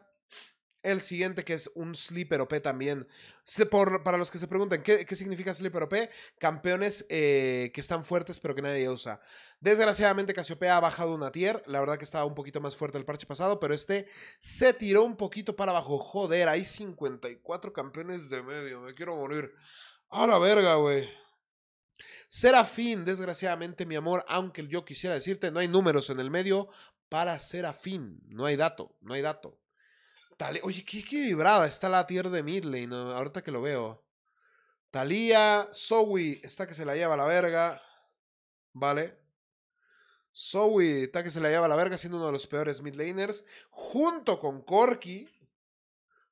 el siguiente que es un Sleeper OP también. Por, para los que se pregunten, ¿qué, qué significa Sleeper OP? Campeones eh, que están fuertes pero que nadie usa. Desgraciadamente Casiopea ha bajado una tier. La verdad que estaba un poquito más fuerte el parche pasado, pero este se tiró un poquito para abajo. Joder, hay 54 campeones de medio. Me quiero morir. A la verga, güey. Serafín, desgraciadamente, mi amor, aunque yo quisiera decirte, no hay números en el medio para Serafín. No hay dato, no hay dato. Oye, qué, vibrada está la tierra de Midlane, ahorita que lo veo. Talía, Zoe, está que se la lleva a la verga. Vale. Zoe está que se la lleva a la verga siendo uno de los peores midlaners. Junto con Corky.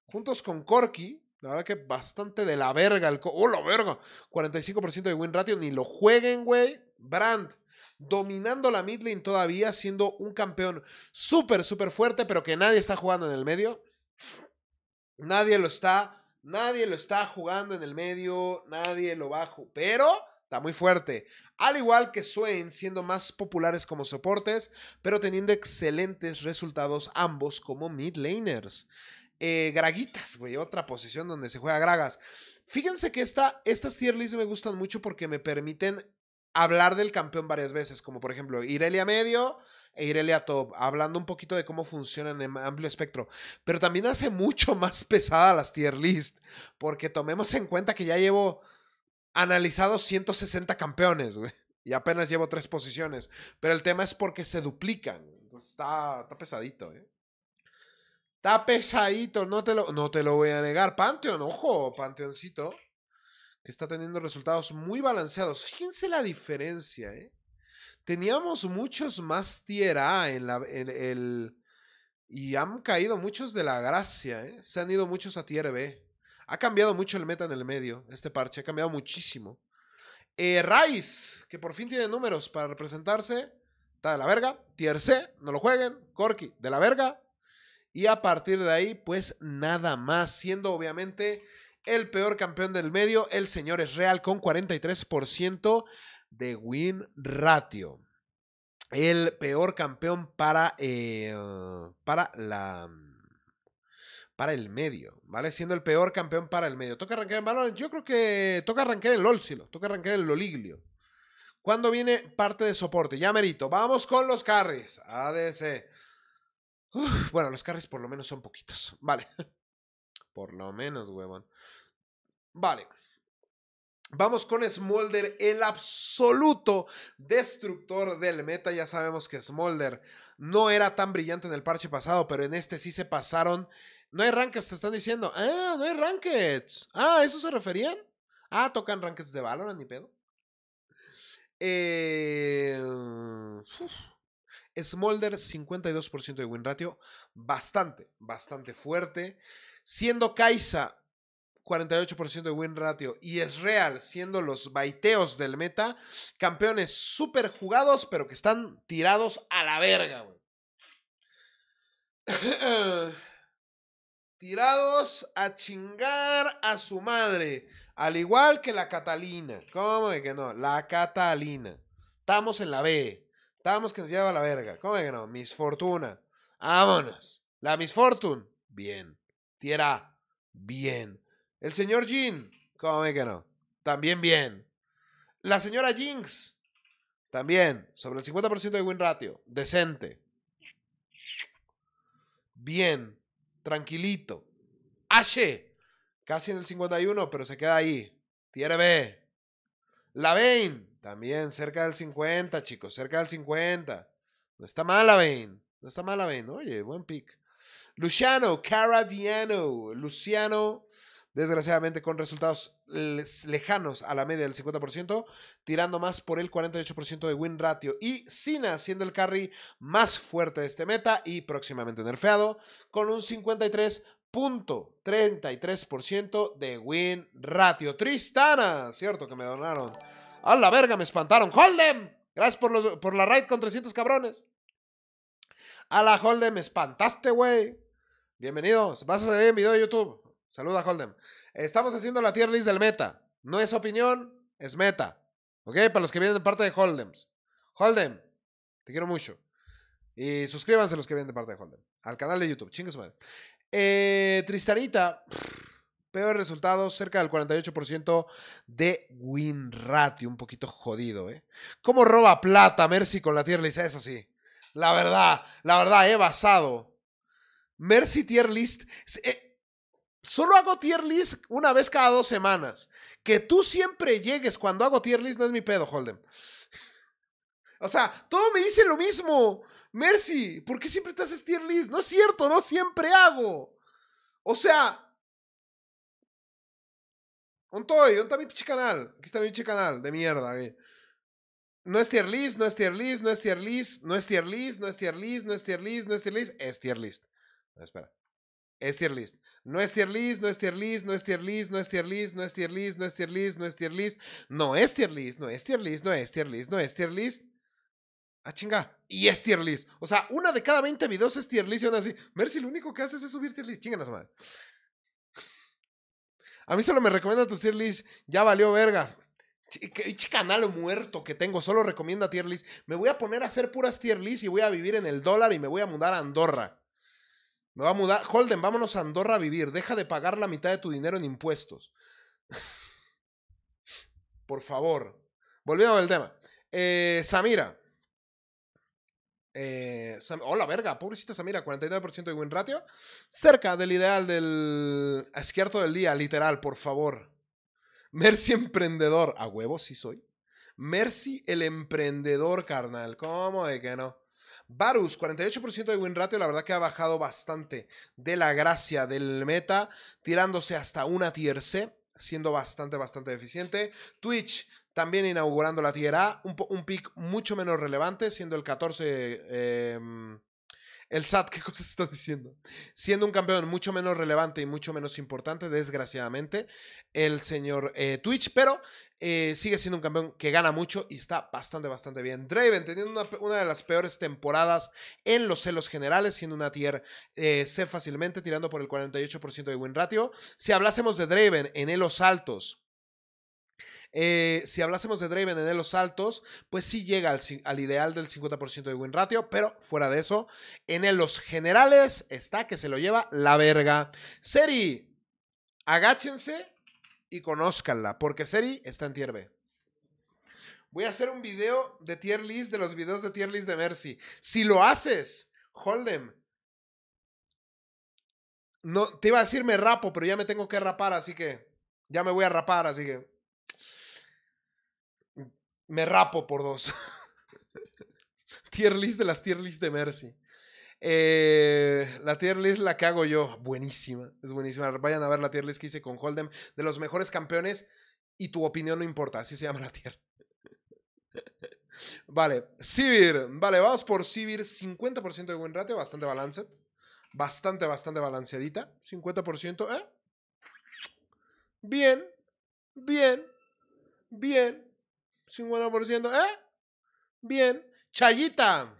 Juntos con Corky. La verdad que bastante de la verga el... ¡Oh, la verga! 45% de win ratio. Ni lo jueguen, güey. Brand, dominando la mid lane todavía, siendo un campeón súper, súper fuerte, pero que nadie está jugando en el medio. Nadie lo está, nadie lo está jugando en el medio, nadie lo bajo pero está muy fuerte. Al igual que Swain, siendo más populares como soportes, pero teniendo excelentes resultados ambos como mid laners eh, Graguitas, güey, otra posición donde se juega Gragas. Fíjense que esta, estas tier lists me gustan mucho porque me permiten hablar del campeón varias veces, como por ejemplo Irelia medio e Irelia top, hablando un poquito de cómo funcionan en amplio espectro, pero también hace mucho más pesada las tier list, porque tomemos en cuenta que ya llevo analizados 160 campeones, güey, y apenas llevo tres posiciones, pero el tema es porque se duplican, está, está pesadito, ¿eh? Está pesadito, no te lo, no te lo voy a negar. Panteón, ojo, Panteoncito, que está teniendo resultados muy balanceados. Fíjense la diferencia, ¿eh? Teníamos muchos más tier A en, la, el... Y han caído muchos de la gracia, ¿eh? Se han ido muchos a tier B. Ha cambiado mucho el meta en el medio, este parche, ha cambiado muchísimo. Eh, Rice, que por fin tiene números para representarse, está de la verga. Tier C, no lo jueguen. Corky, de la verga. Y a partir de ahí, pues nada más, siendo obviamente el peor campeón del medio, el señor es real con 43% de win ratio. El peor campeón para, eh, para la para el medio, ¿vale? Siendo el peor campeón para el medio. Toca arrancar el balón Yo creo que toca arrancar el LOL, toca arrancar el Loliglio. Cuando viene parte de soporte? Ya merito. Vamos con los carries. ADC bueno, los carries por lo menos son poquitos. Vale. Por lo menos, huevón. Vale. Vamos con Smolder, el absoluto destructor del meta. Ya sabemos que Smolder no era tan brillante en el parche pasado, pero en este sí se pasaron. No hay rankets, te están diciendo. Ah, no hay rankets! Ah, ¿a eso se referían? Ah, tocan rankets de Valorant, ni pedo. Eh... Smolder, 52% de win ratio, bastante, bastante fuerte. Siendo Kaisa, 48% de win ratio y es real siendo los baiteos del meta, campeones super jugados, pero que están tirados a la verga, güey. tirados a chingar a su madre, al igual que la Catalina. ¿Cómo que no? La Catalina. Estamos en la B. Estábamos que nos lleva a la verga. ¿Cómo que no? Misfortuna. Vámonos. La Misfortune. Bien. Tierra. Bien. El señor Jean. ¿Cómo que no? También bien. La señora Jinx. También. Sobre el 50% de win ratio. Decente. Bien. Tranquilito. H. Casi en el 51, pero se queda ahí. Tierra B. La Bain también cerca del 50, chicos, cerca del 50. No está mal, ven No está mal, ven Oye, buen pick. Luciano, Caradiano, Luciano, desgraciadamente con resultados lejanos a la media del 50%, tirando más por el 48% de win ratio. Y Sina siendo el carry más fuerte de este meta y próximamente nerfeado, con un 53.33% de win ratio. Tristana, cierto que me donaron a la verga, me espantaron. Holdem, gracias por, por la raid con 300 cabrones. A la Holdem, me espantaste, güey. Bienvenidos. vas a salir en video de YouTube. Saluda, Holdem. Estamos haciendo la tier list del meta. No es opinión, es meta. ¿Ok? Para los que vienen de parte de Holdems. Holdem, te quiero mucho. Y suscríbanse los que vienen de parte de Holdem. Al canal de YouTube, chingue su madre. Eh, Tristanita. Peores resultados, cerca del 48% de win ratio. Un poquito jodido, ¿eh? ¿Cómo roba plata Mercy con la tier list? Es así. La verdad, la verdad, he basado. Mercy tier list. Eh, solo hago tier list una vez cada dos semanas. Que tú siempre llegues cuando hago tier list no es mi pedo, Holden. O sea, todo me dice lo mismo. Mercy, ¿por qué siempre te haces tier list? No es cierto, no siempre hago. O sea, Ontoy, ¿dónde está mi pinche canal? Aquí está mi pinche canal de mierda, güey. No es tier list, no es tier list, no es tier list, no es tier list, no es tier list, no es tier list, no es tier list, es tier list. No, espera. Es tier list. No es tier list, no es tier list, no es tier list, no es tier list, no es tier list, no es tier list, no es tier list, no es tier list, no es tier list, no es tier list, no es tier list. Ah, chinga. Y es tier list. O sea, una de cada 20 videos es tier list y aún así. Mercy lo único que haces es subir tier list. Chingan las a mí solo me recomienda tu tier list. Ya valió verga. Qué canal muerto que tengo, solo recomienda tier list. Me voy a poner a hacer puras tier list y voy a vivir en el dólar y me voy a mudar a Andorra. Me va a mudar. Holden, vámonos a Andorra a vivir. Deja de pagar la mitad de tu dinero en impuestos. Por favor. Volviendo al tema. Eh, Samira. Eh, hola, oh, verga, pobrecita Samira, 49% de win ratio. Cerca del ideal del izquierdo del día, literal, por favor. Mercy emprendedor, a huevo sí soy. Mercy el emprendedor, carnal, ¿cómo de que no? Varus, 48% de win ratio, la verdad que ha bajado bastante de la gracia del meta, tirándose hasta una tier C, siendo bastante, bastante eficiente. Twitch, también inaugurando la Tier A, un, pick mucho menos relevante, siendo el 14. Em, el SAT, ¿qué cosas está diciendo? Siendo un campeón mucho menos relevante y mucho menos importante, desgraciadamente, el señor eh, Twitch, pero eh, sigue siendo un campeón que gana mucho y está bastante, bastante bien. Draven teniendo una, de las peores temporadas en los celos generales, siendo una tier eh, C fácilmente, tirando por el 48% de win ratio. Si hablásemos de Draven en elos altos, eh, si hablásemos de Draven en los altos, pues sí llega al, ideal del 50% de win ratio, pero fuera de eso, en los generales está que se lo lleva la verga. Seri, agáchense y conózcanla, porque Seri está en tier B. Voy a hacer un video de tier list de los videos de tier list de Mercy. Si lo haces, Holdem. No, te iba a decir me rapo, pero ya me tengo que rapar, así que ya me voy a rapar, así que me rapo por dos. tier list de las tier list de Mercy. Eh, la tier list la que hago yo, buenísima, es buenísima. Vayan a ver la tier list que hice con Holdem de los mejores campeones y tu opinión no importa, así se llama la tier. vale, Sivir, vale, vamos por Sivir, 50% de buen ratio, bastante balance, bastante, bastante balanceadita, 50%, ¿eh? Bien, bien, bien, 50%, ¿eh? Bien. Chayita.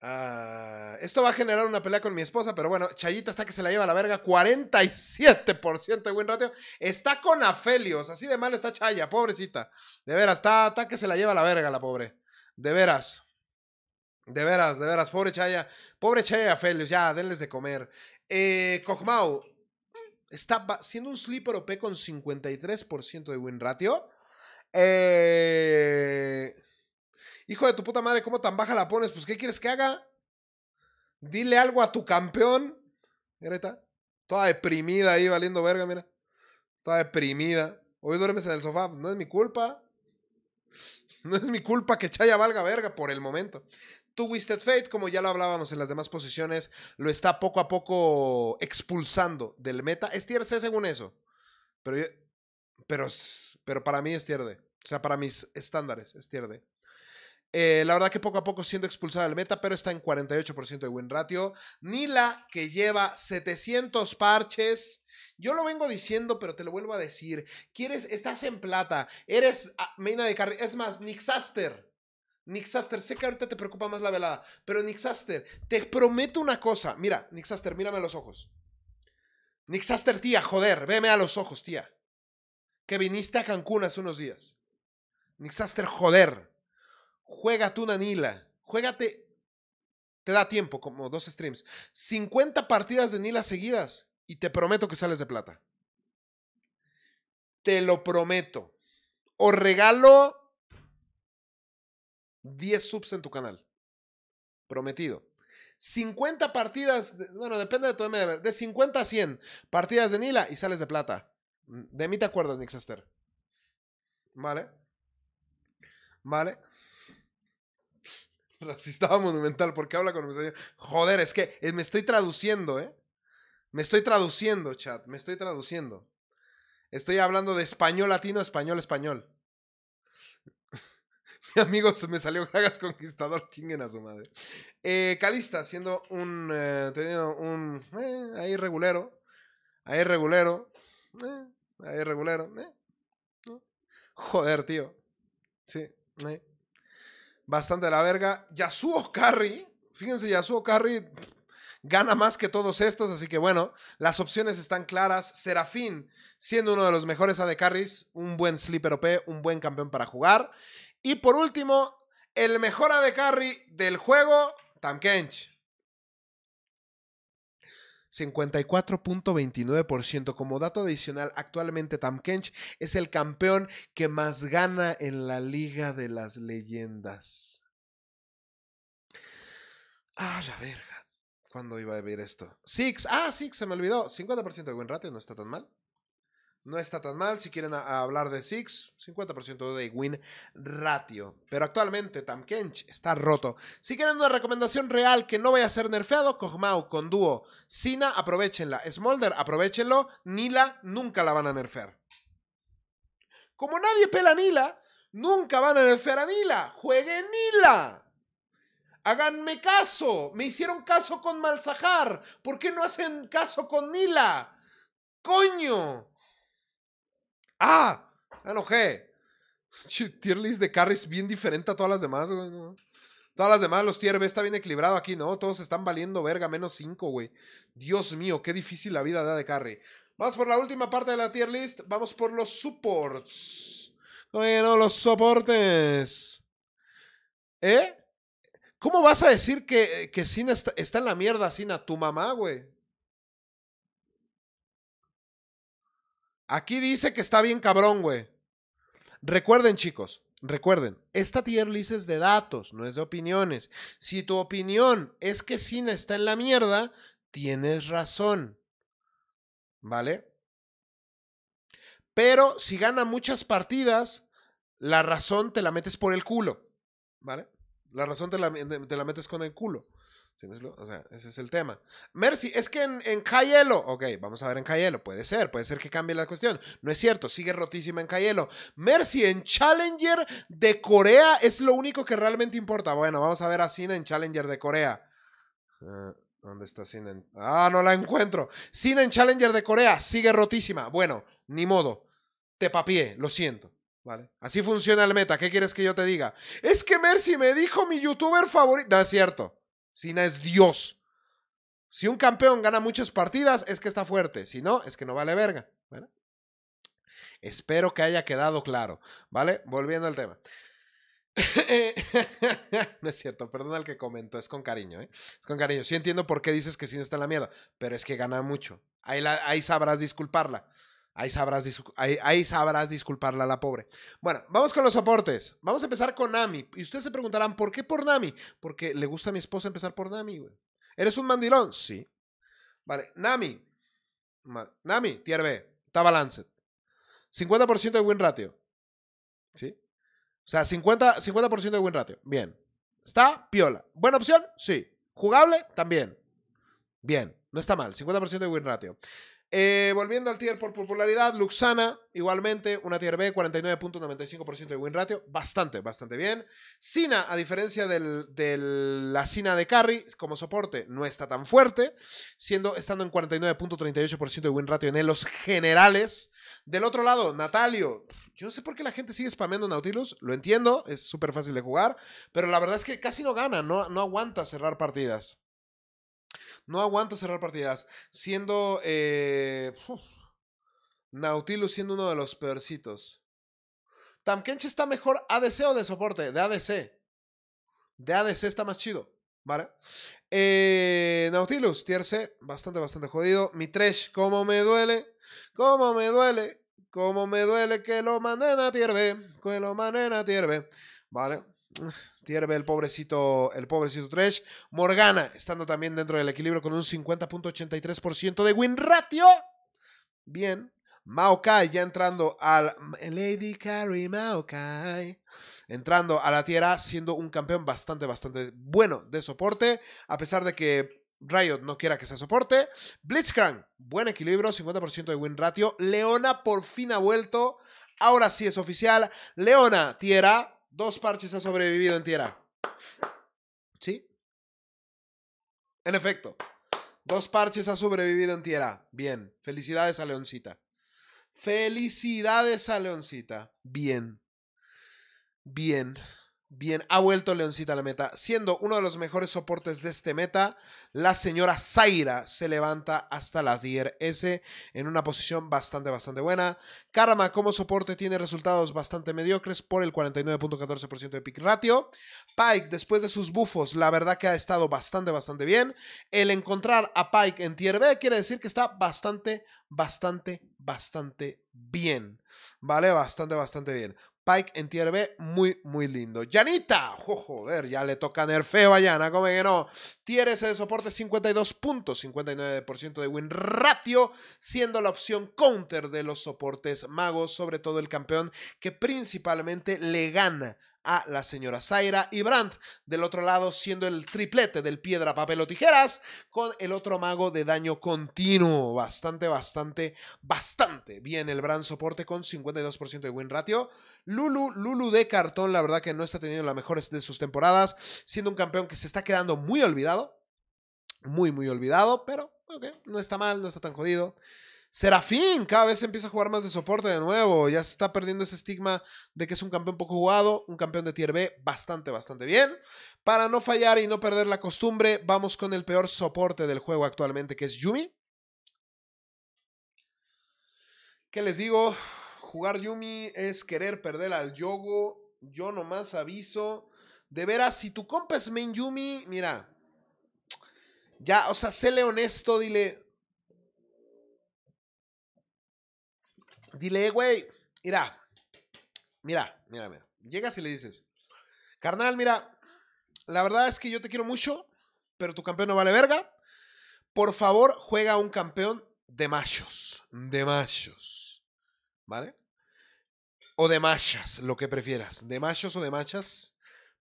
Ah, esto va a generar una pelea con mi esposa, pero bueno, Chayita está que se la lleva a la verga. 47% de buen ratio. Está con Afelios. Así de mal está Chaya, pobrecita. De veras, está, que se la lleva a la verga la pobre. De veras. De veras, de veras. Pobre Chaya. Pobre Chaya y Afelios. Ya, denles de comer. Eh, está siendo un sleeper OP con 53% de win ratio. Eh, hijo de tu puta madre, ¿cómo tan baja la pones? Pues, ¿qué quieres que haga? Dile algo a tu campeón. Greta, toda deprimida ahí, valiendo verga, mira. Toda deprimida. Hoy duermes en el sofá, no es mi culpa. No es mi culpa que Chaya valga verga por el momento tu Wisted Fate, como ya lo hablábamos en las demás posiciones, lo está poco a poco expulsando del meta. Es tier según eso. Pero, pero, pero para mí es tierde. O sea, para mis estándares es tier eh, la verdad que poco a poco siendo expulsada del meta, pero está en 48% de win ratio. Nila, que lleva 700 parches. Yo lo vengo diciendo, pero te lo vuelvo a decir. Quieres, estás en plata, eres de ah, Carry. Es más, Nixaster Nixaster, sé que ahorita te preocupa más la velada, pero Nixaster, te prometo una cosa. Mira, Nixaster, mírame a los ojos. Nixaster, tía, joder, veme a los ojos, tía. Que viniste a Cancún hace unos días. Nixaster, joder. Juégate una Nila. Juégate. Te da tiempo, como dos streams. 50 partidas de Nila seguidas y te prometo que sales de plata. Te lo prometo. O regalo 10 subs en tu canal. Prometido. 50 partidas, bueno, depende de tu MDB, de 50 a 100 partidas de Nila y sales de plata. Mm, de mí te acuerdas, Nick Sester. Vale. Vale. estaba monumental, porque habla con Joder, es que eh, me estoy traduciendo, ¿eh? Me estoy traduciendo, chat, me estoy traduciendo. Estoy hablando de español latino, español, español. Amigos, me salió Gragas Conquistador, chinguen a su madre. Eh, Calista, siendo un. Eh, teniendo un. Eh, ahí regulero. Ahí regulero. ahí regulero. Joder, tío. Sí. Bastante la verga. Yasuo Carry. Fíjense, Yasuo Carry gana más que todos estos, así que bueno, las opciones están claras. Serafín, siendo uno de los mejores AD carries, un buen sleeper OP, un buen campeón para jugar. Y por último, el mejor AD carry del juego, Tam Kench. 54.29%. Como dato adicional, actualmente Tamkench es el campeón que más gana en la Liga de las Leyendas. Ah, la verga. ¿Cuándo iba a ver esto? Six. Ah, Six, se me olvidó. 50% de buen rato, no está tan mal no está tan mal. Si quieren hablar de Six, 50% de win ratio. Pero actualmente Tamkench está roto. Si quieren una recomendación real que no vaya a ser nerfeado, Kog'Maw con dúo. Sina, aprovechenla. Smolder, aprovechenlo. Nila, nunca la van a nerfear. Como nadie pela a Nila, nunca van a nerfear a Nila. ¡Jueguen Nila! Háganme caso. Me hicieron caso con Malzahar. ¿Por qué no hacen caso con Nila? ¡Coño! ¡Ah! Me enojé. Tier list de es bien diferente a todas las demás, güey. Todas las demás, los tier B está bien equilibrado aquí, ¿no? Todos están valiendo verga, menos 5, güey. Dios mío, qué difícil la vida da de carry. Vamos por la última parte de la tier list. Vamos por los supports. Bueno, los soportes. ¿Eh? ¿Cómo vas a decir que, que Sina está, está en la mierda, Sina? Tu mamá, güey. Aquí dice que está bien cabrón, güey. Recuerden, chicos, recuerden, esta tier list es de datos, no es de opiniones. Si tu opinión es que Sina está en la mierda, tienes razón. ¿Vale? Pero si gana muchas partidas, la razón te la metes por el culo. ¿Vale? La razón la, te la metes con el culo o sea, ese es el tema. Mercy, es que en, en Cayelo, ok, vamos a ver en Cayelo, puede ser, puede ser que cambie la cuestión. No es cierto, sigue rotísima en Cayelo. Mercy en Challenger de Corea es lo único que realmente importa. Bueno, vamos a ver a Sina en Challenger de Corea. Ah, ¿Dónde está Sina? Ah, no la encuentro. Sina en Challenger de Corea sigue rotísima. Bueno, ni modo. Te papié, lo siento. Vale. Así funciona el meta. ¿Qué quieres que yo te diga? Es que Mercy me dijo mi youtuber favorito. No es cierto. Sina es Dios. Si un campeón gana muchas partidas, es que está fuerte. Si no, es que no vale verga. Espero que haya quedado claro. ¿Vale? Volviendo al tema. no es cierto, perdona al que comentó, es con cariño, ¿eh? Es con cariño. Sí entiendo por qué dices que Sina está en la mierda, pero es que gana mucho. Ahí, ahí sabrás disculparla. Ahí sabrás, ahí, sabrás disculparla a la pobre. Bueno, vamos con los soportes. Vamos a empezar con Nami. Y ustedes se preguntarán, ¿por qué por Nami? Porque le gusta a mi esposa empezar por Nami, güey. ¿Eres un mandilón? Sí. Vale, Nami. Nami, tier B. Taba 50% de win ratio. ¿Sí? O sea, 50%, 50 de win ratio. Bien. ¿Está? Piola. ¿Buena opción? Sí. ¿Jugable? También. Bien. No está mal. 50% de win ratio. Eh, volviendo al tier por popularidad, Luxana, igualmente, una tier B, 49.95% de win ratio, bastante, bastante bien. Sina, a diferencia de la Sina de Carry, como soporte, no está tan fuerte, siendo, estando en 49.38% de win ratio en los generales. Del otro lado, Natalio, yo no sé por qué la gente sigue spameando Nautilus, lo entiendo, es súper fácil de jugar, pero la verdad es que casi no gana, no, no aguanta cerrar partidas. No aguanto cerrar partidas. Siendo. Eh, Nautilus siendo uno de los peorcitos. Tamkench está mejor ADC o de soporte. De ADC. De ADC está más chido. ¿Vale? Eh, Nautilus, tierce. Bastante, bastante jodido. Mitresh, cómo me duele. Cómo me duele. Cómo me duele que lo manden a tierbe. Que lo manden a tierbe. ¿Vale? ve el pobrecito, el pobrecito Tresh. Morgana, estando también dentro del equilibrio con un 50.83% de win ratio. Bien. Maokai ya entrando al Lady Carrie Maokai. Entrando a la tierra, siendo un campeón bastante, bastante bueno de soporte. A pesar de que Riot no quiera que sea soporte. Blitzcrank, buen equilibrio, 50% de win ratio. Leona por fin ha vuelto. Ahora sí es oficial. Leona, tierra, Dos parches ha sobrevivido en tierra. ¿Sí? En efecto, dos parches ha sobrevivido en tierra. Bien, felicidades a Leoncita. Felicidades a Leoncita. Bien. Bien. Bien, ha vuelto Leoncita a la meta. Siendo uno de los mejores soportes de este meta, la señora Zaira se levanta hasta la tier S en una posición bastante, bastante buena. Karma como soporte tiene resultados bastante mediocres por el 49.14% de pick ratio. Pike, después de sus bufos, la verdad que ha estado bastante, bastante bien. El encontrar a Pike en tier B quiere decir que está bastante, bastante, bastante bien. ¿vale? Bastante, bastante bien. Pike en tier B, muy, muy lindo. Yanita, joder, ya le toca nerfeo a Yana, come que no. Tier ese de soporte 52 puntos, 59% de win ratio, siendo la opción counter de los soportes magos, sobre todo el campeón que principalmente le gana a la señora Zaira y Brandt del otro lado siendo el triplete del piedra, papel o tijeras con el otro mago de daño continuo. Bastante, bastante, bastante bien el Brandt soporte con 52% de win ratio. Lulu, Lulu de cartón, la verdad que no está teniendo las mejores de sus temporadas, siendo un campeón que se está quedando muy olvidado, muy, muy olvidado, pero no está mal, no está tan jodido. Serafín cada vez empieza a jugar más de soporte de nuevo. Ya se está perdiendo ese estigma de que es un campeón poco jugado, un campeón de tier B bastante, bastante bien. Para no fallar y no perder la costumbre, vamos con el peor soporte del juego actualmente, que es Yumi. ¿Qué les digo? Jugar Yumi es querer perder al Yogo. Yo nomás aviso. De veras, si tu compa es main Yumi, mira. Ya, o sea, séle honesto, dile, Dile, güey, mira, mira, mira, mira. Llegas y le dices, carnal, mira, la verdad es que yo te quiero mucho, pero tu campeón no vale verga. Por favor, juega un campeón de machos, de machos, ¿vale? O de machas, lo que prefieras, de machos o de machas,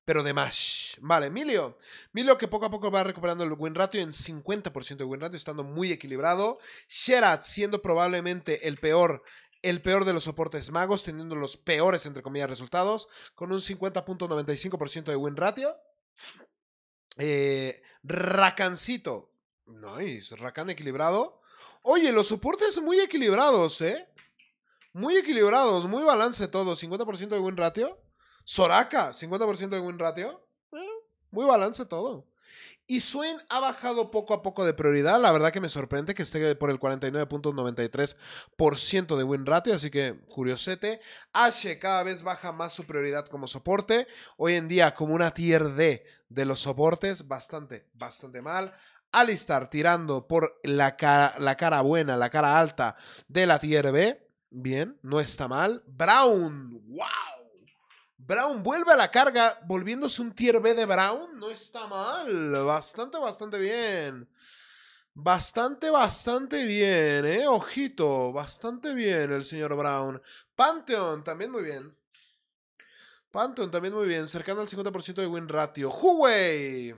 pero de mash. Vale, Emilio, Emilio que poco a poco va recuperando el win ratio en 50% de win ratio, estando muy equilibrado. Sherat siendo probablemente el peor el peor de los soportes magos, teniendo los peores, entre comillas, resultados, con un 50.95% de win ratio. Eh, Racancito, nice, Racan equilibrado. Oye, los soportes muy equilibrados, ¿eh? Muy equilibrados, muy balance todo, 50% de win ratio. Soraka, 50% de win ratio. Eh, muy balance todo. Y Swain ha bajado poco a poco de prioridad. La verdad que me sorprende que esté por el 49.93% de win ratio, así que curiosete. H cada vez baja más su prioridad como soporte. Hoy en día como una tier D de los soportes, bastante, bastante mal. Alistar tirando por la la cara buena, la cara alta de la tier B. Bien, no está mal. Brown, wow Brown vuelve a la carga, volviéndose un tier B de Brown. No está mal. Bastante, bastante bien. Bastante, bastante bien, ¿eh? Ojito, bastante bien el señor Brown. Pantheon, también muy bien. Pantheon, también muy bien. Cercano al 50% de win ratio. Huawei.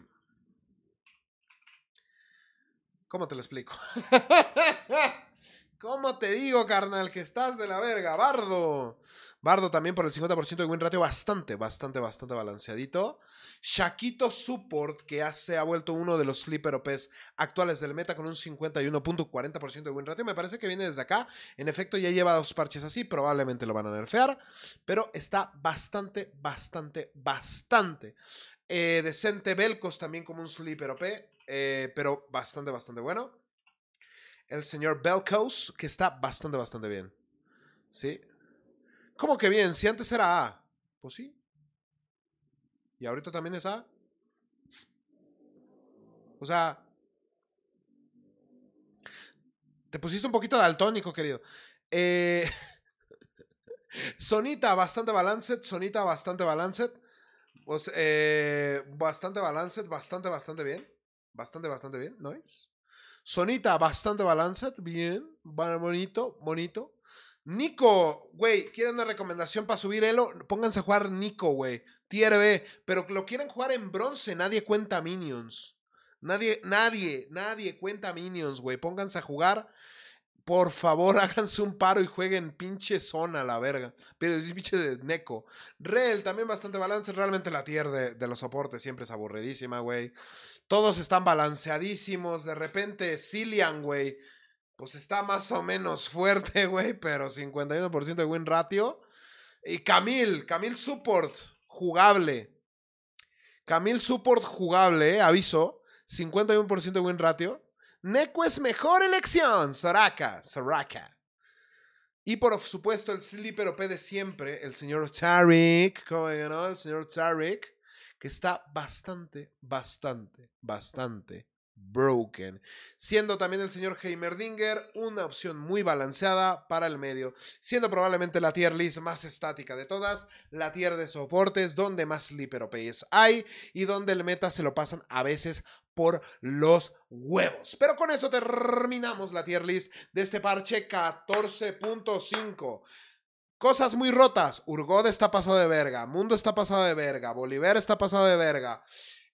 ¿Cómo te lo explico? ¿Cómo te digo, carnal, que estás de la verga? Bardo. Bardo también por el 50% de win ratio, bastante, bastante, bastante balanceadito. Shaquito Support, que se ha vuelto uno de los sleeper OPs actuales del meta con un 51.40% de win ratio. Me parece que viene desde acá. En efecto, ya lleva dos parches así, probablemente lo van a nerfear. Pero está bastante, bastante, bastante eh, decente. Belcos también como un sleeper OP, eh, pero bastante, bastante bueno el señor Belcos, que está bastante, bastante bien. ¿Sí? ¿Cómo que bien? Si antes era A. Pues sí. ¿Y ahorita también es A? O sea... Te pusiste un poquito daltónico, querido. Eh, Sonita, bastante balance. Sonita, bastante balance. Pues, eh, bastante balance. bastante, bastante bien. Bastante, bastante bien, ¿no es? Sonita, bastante balanza, bien, bonito, bonito. Nico, güey, quieren una recomendación para subir Elo, pónganse a jugar Nico, güey. Tier B, pero lo quieren jugar en bronce, nadie cuenta Minions. Nadie, nadie, nadie cuenta Minions, güey. Pónganse a jugar por favor, háganse un paro y jueguen pinche zona, la verga. Pero es pinche de Neko. Rel, también bastante balance. Realmente la tier de, los soportes siempre es aburridísima, güey. Todos están balanceadísimos. De repente, Cillian, güey, pues está más o menos fuerte, güey, pero 51% de win ratio. Y Camil, Camil Support, jugable. Camille Support jugable, eh, aviso. 51% de win ratio. Neco es mejor elección. Soraka, Soraka. Y por supuesto, el sleeper OP de siempre, el señor Tarik. ¿Cómo ganó? El señor Tariq? que está bastante, bastante, bastante Broken, siendo también el señor Heimerdinger una opción muy balanceada para el medio, siendo probablemente la tier list más estática de todas, la tier de soportes donde más sleeper hay y donde el meta se lo pasan a veces por los huevos. Pero con eso terminamos la tier list de este parche 14.5. Cosas muy rotas. Urgod está pasado de verga. Mundo está pasado de verga. Bolívar está pasado de verga.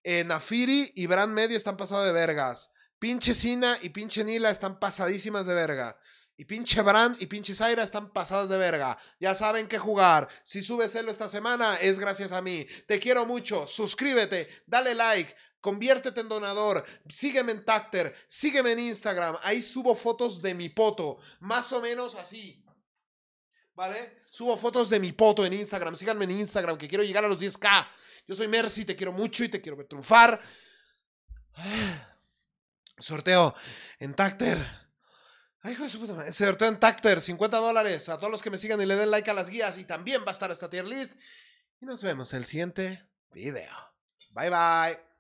Eh, Nafiri y Bran Medio están pasados de vergas. Pinche Sina y pinche Nila están pasadísimas de verga. Y pinche Bran y pinche Zaira están pasados de verga. Ya saben qué jugar. Si subes celo esta semana, es gracias a mí. Te quiero mucho. Suscríbete, dale like, conviértete en donador, sígueme en Tacter, sígueme en Instagram. Ahí subo fotos de mi poto. Más o menos así. ¿vale? Subo fotos de mi poto en Instagram. Síganme en Instagram, que quiero llegar a los 10k. Yo soy Mercy, te quiero mucho y te quiero triunfar. Ah. Sorteo en Tacter. Ay, hijo de su puta madre. Sorteo en Tacter, 50 dólares. A todos los que me sigan y le den like a las guías. Y también va a estar esta tier list. Y nos vemos en el siguiente video. Bye bye.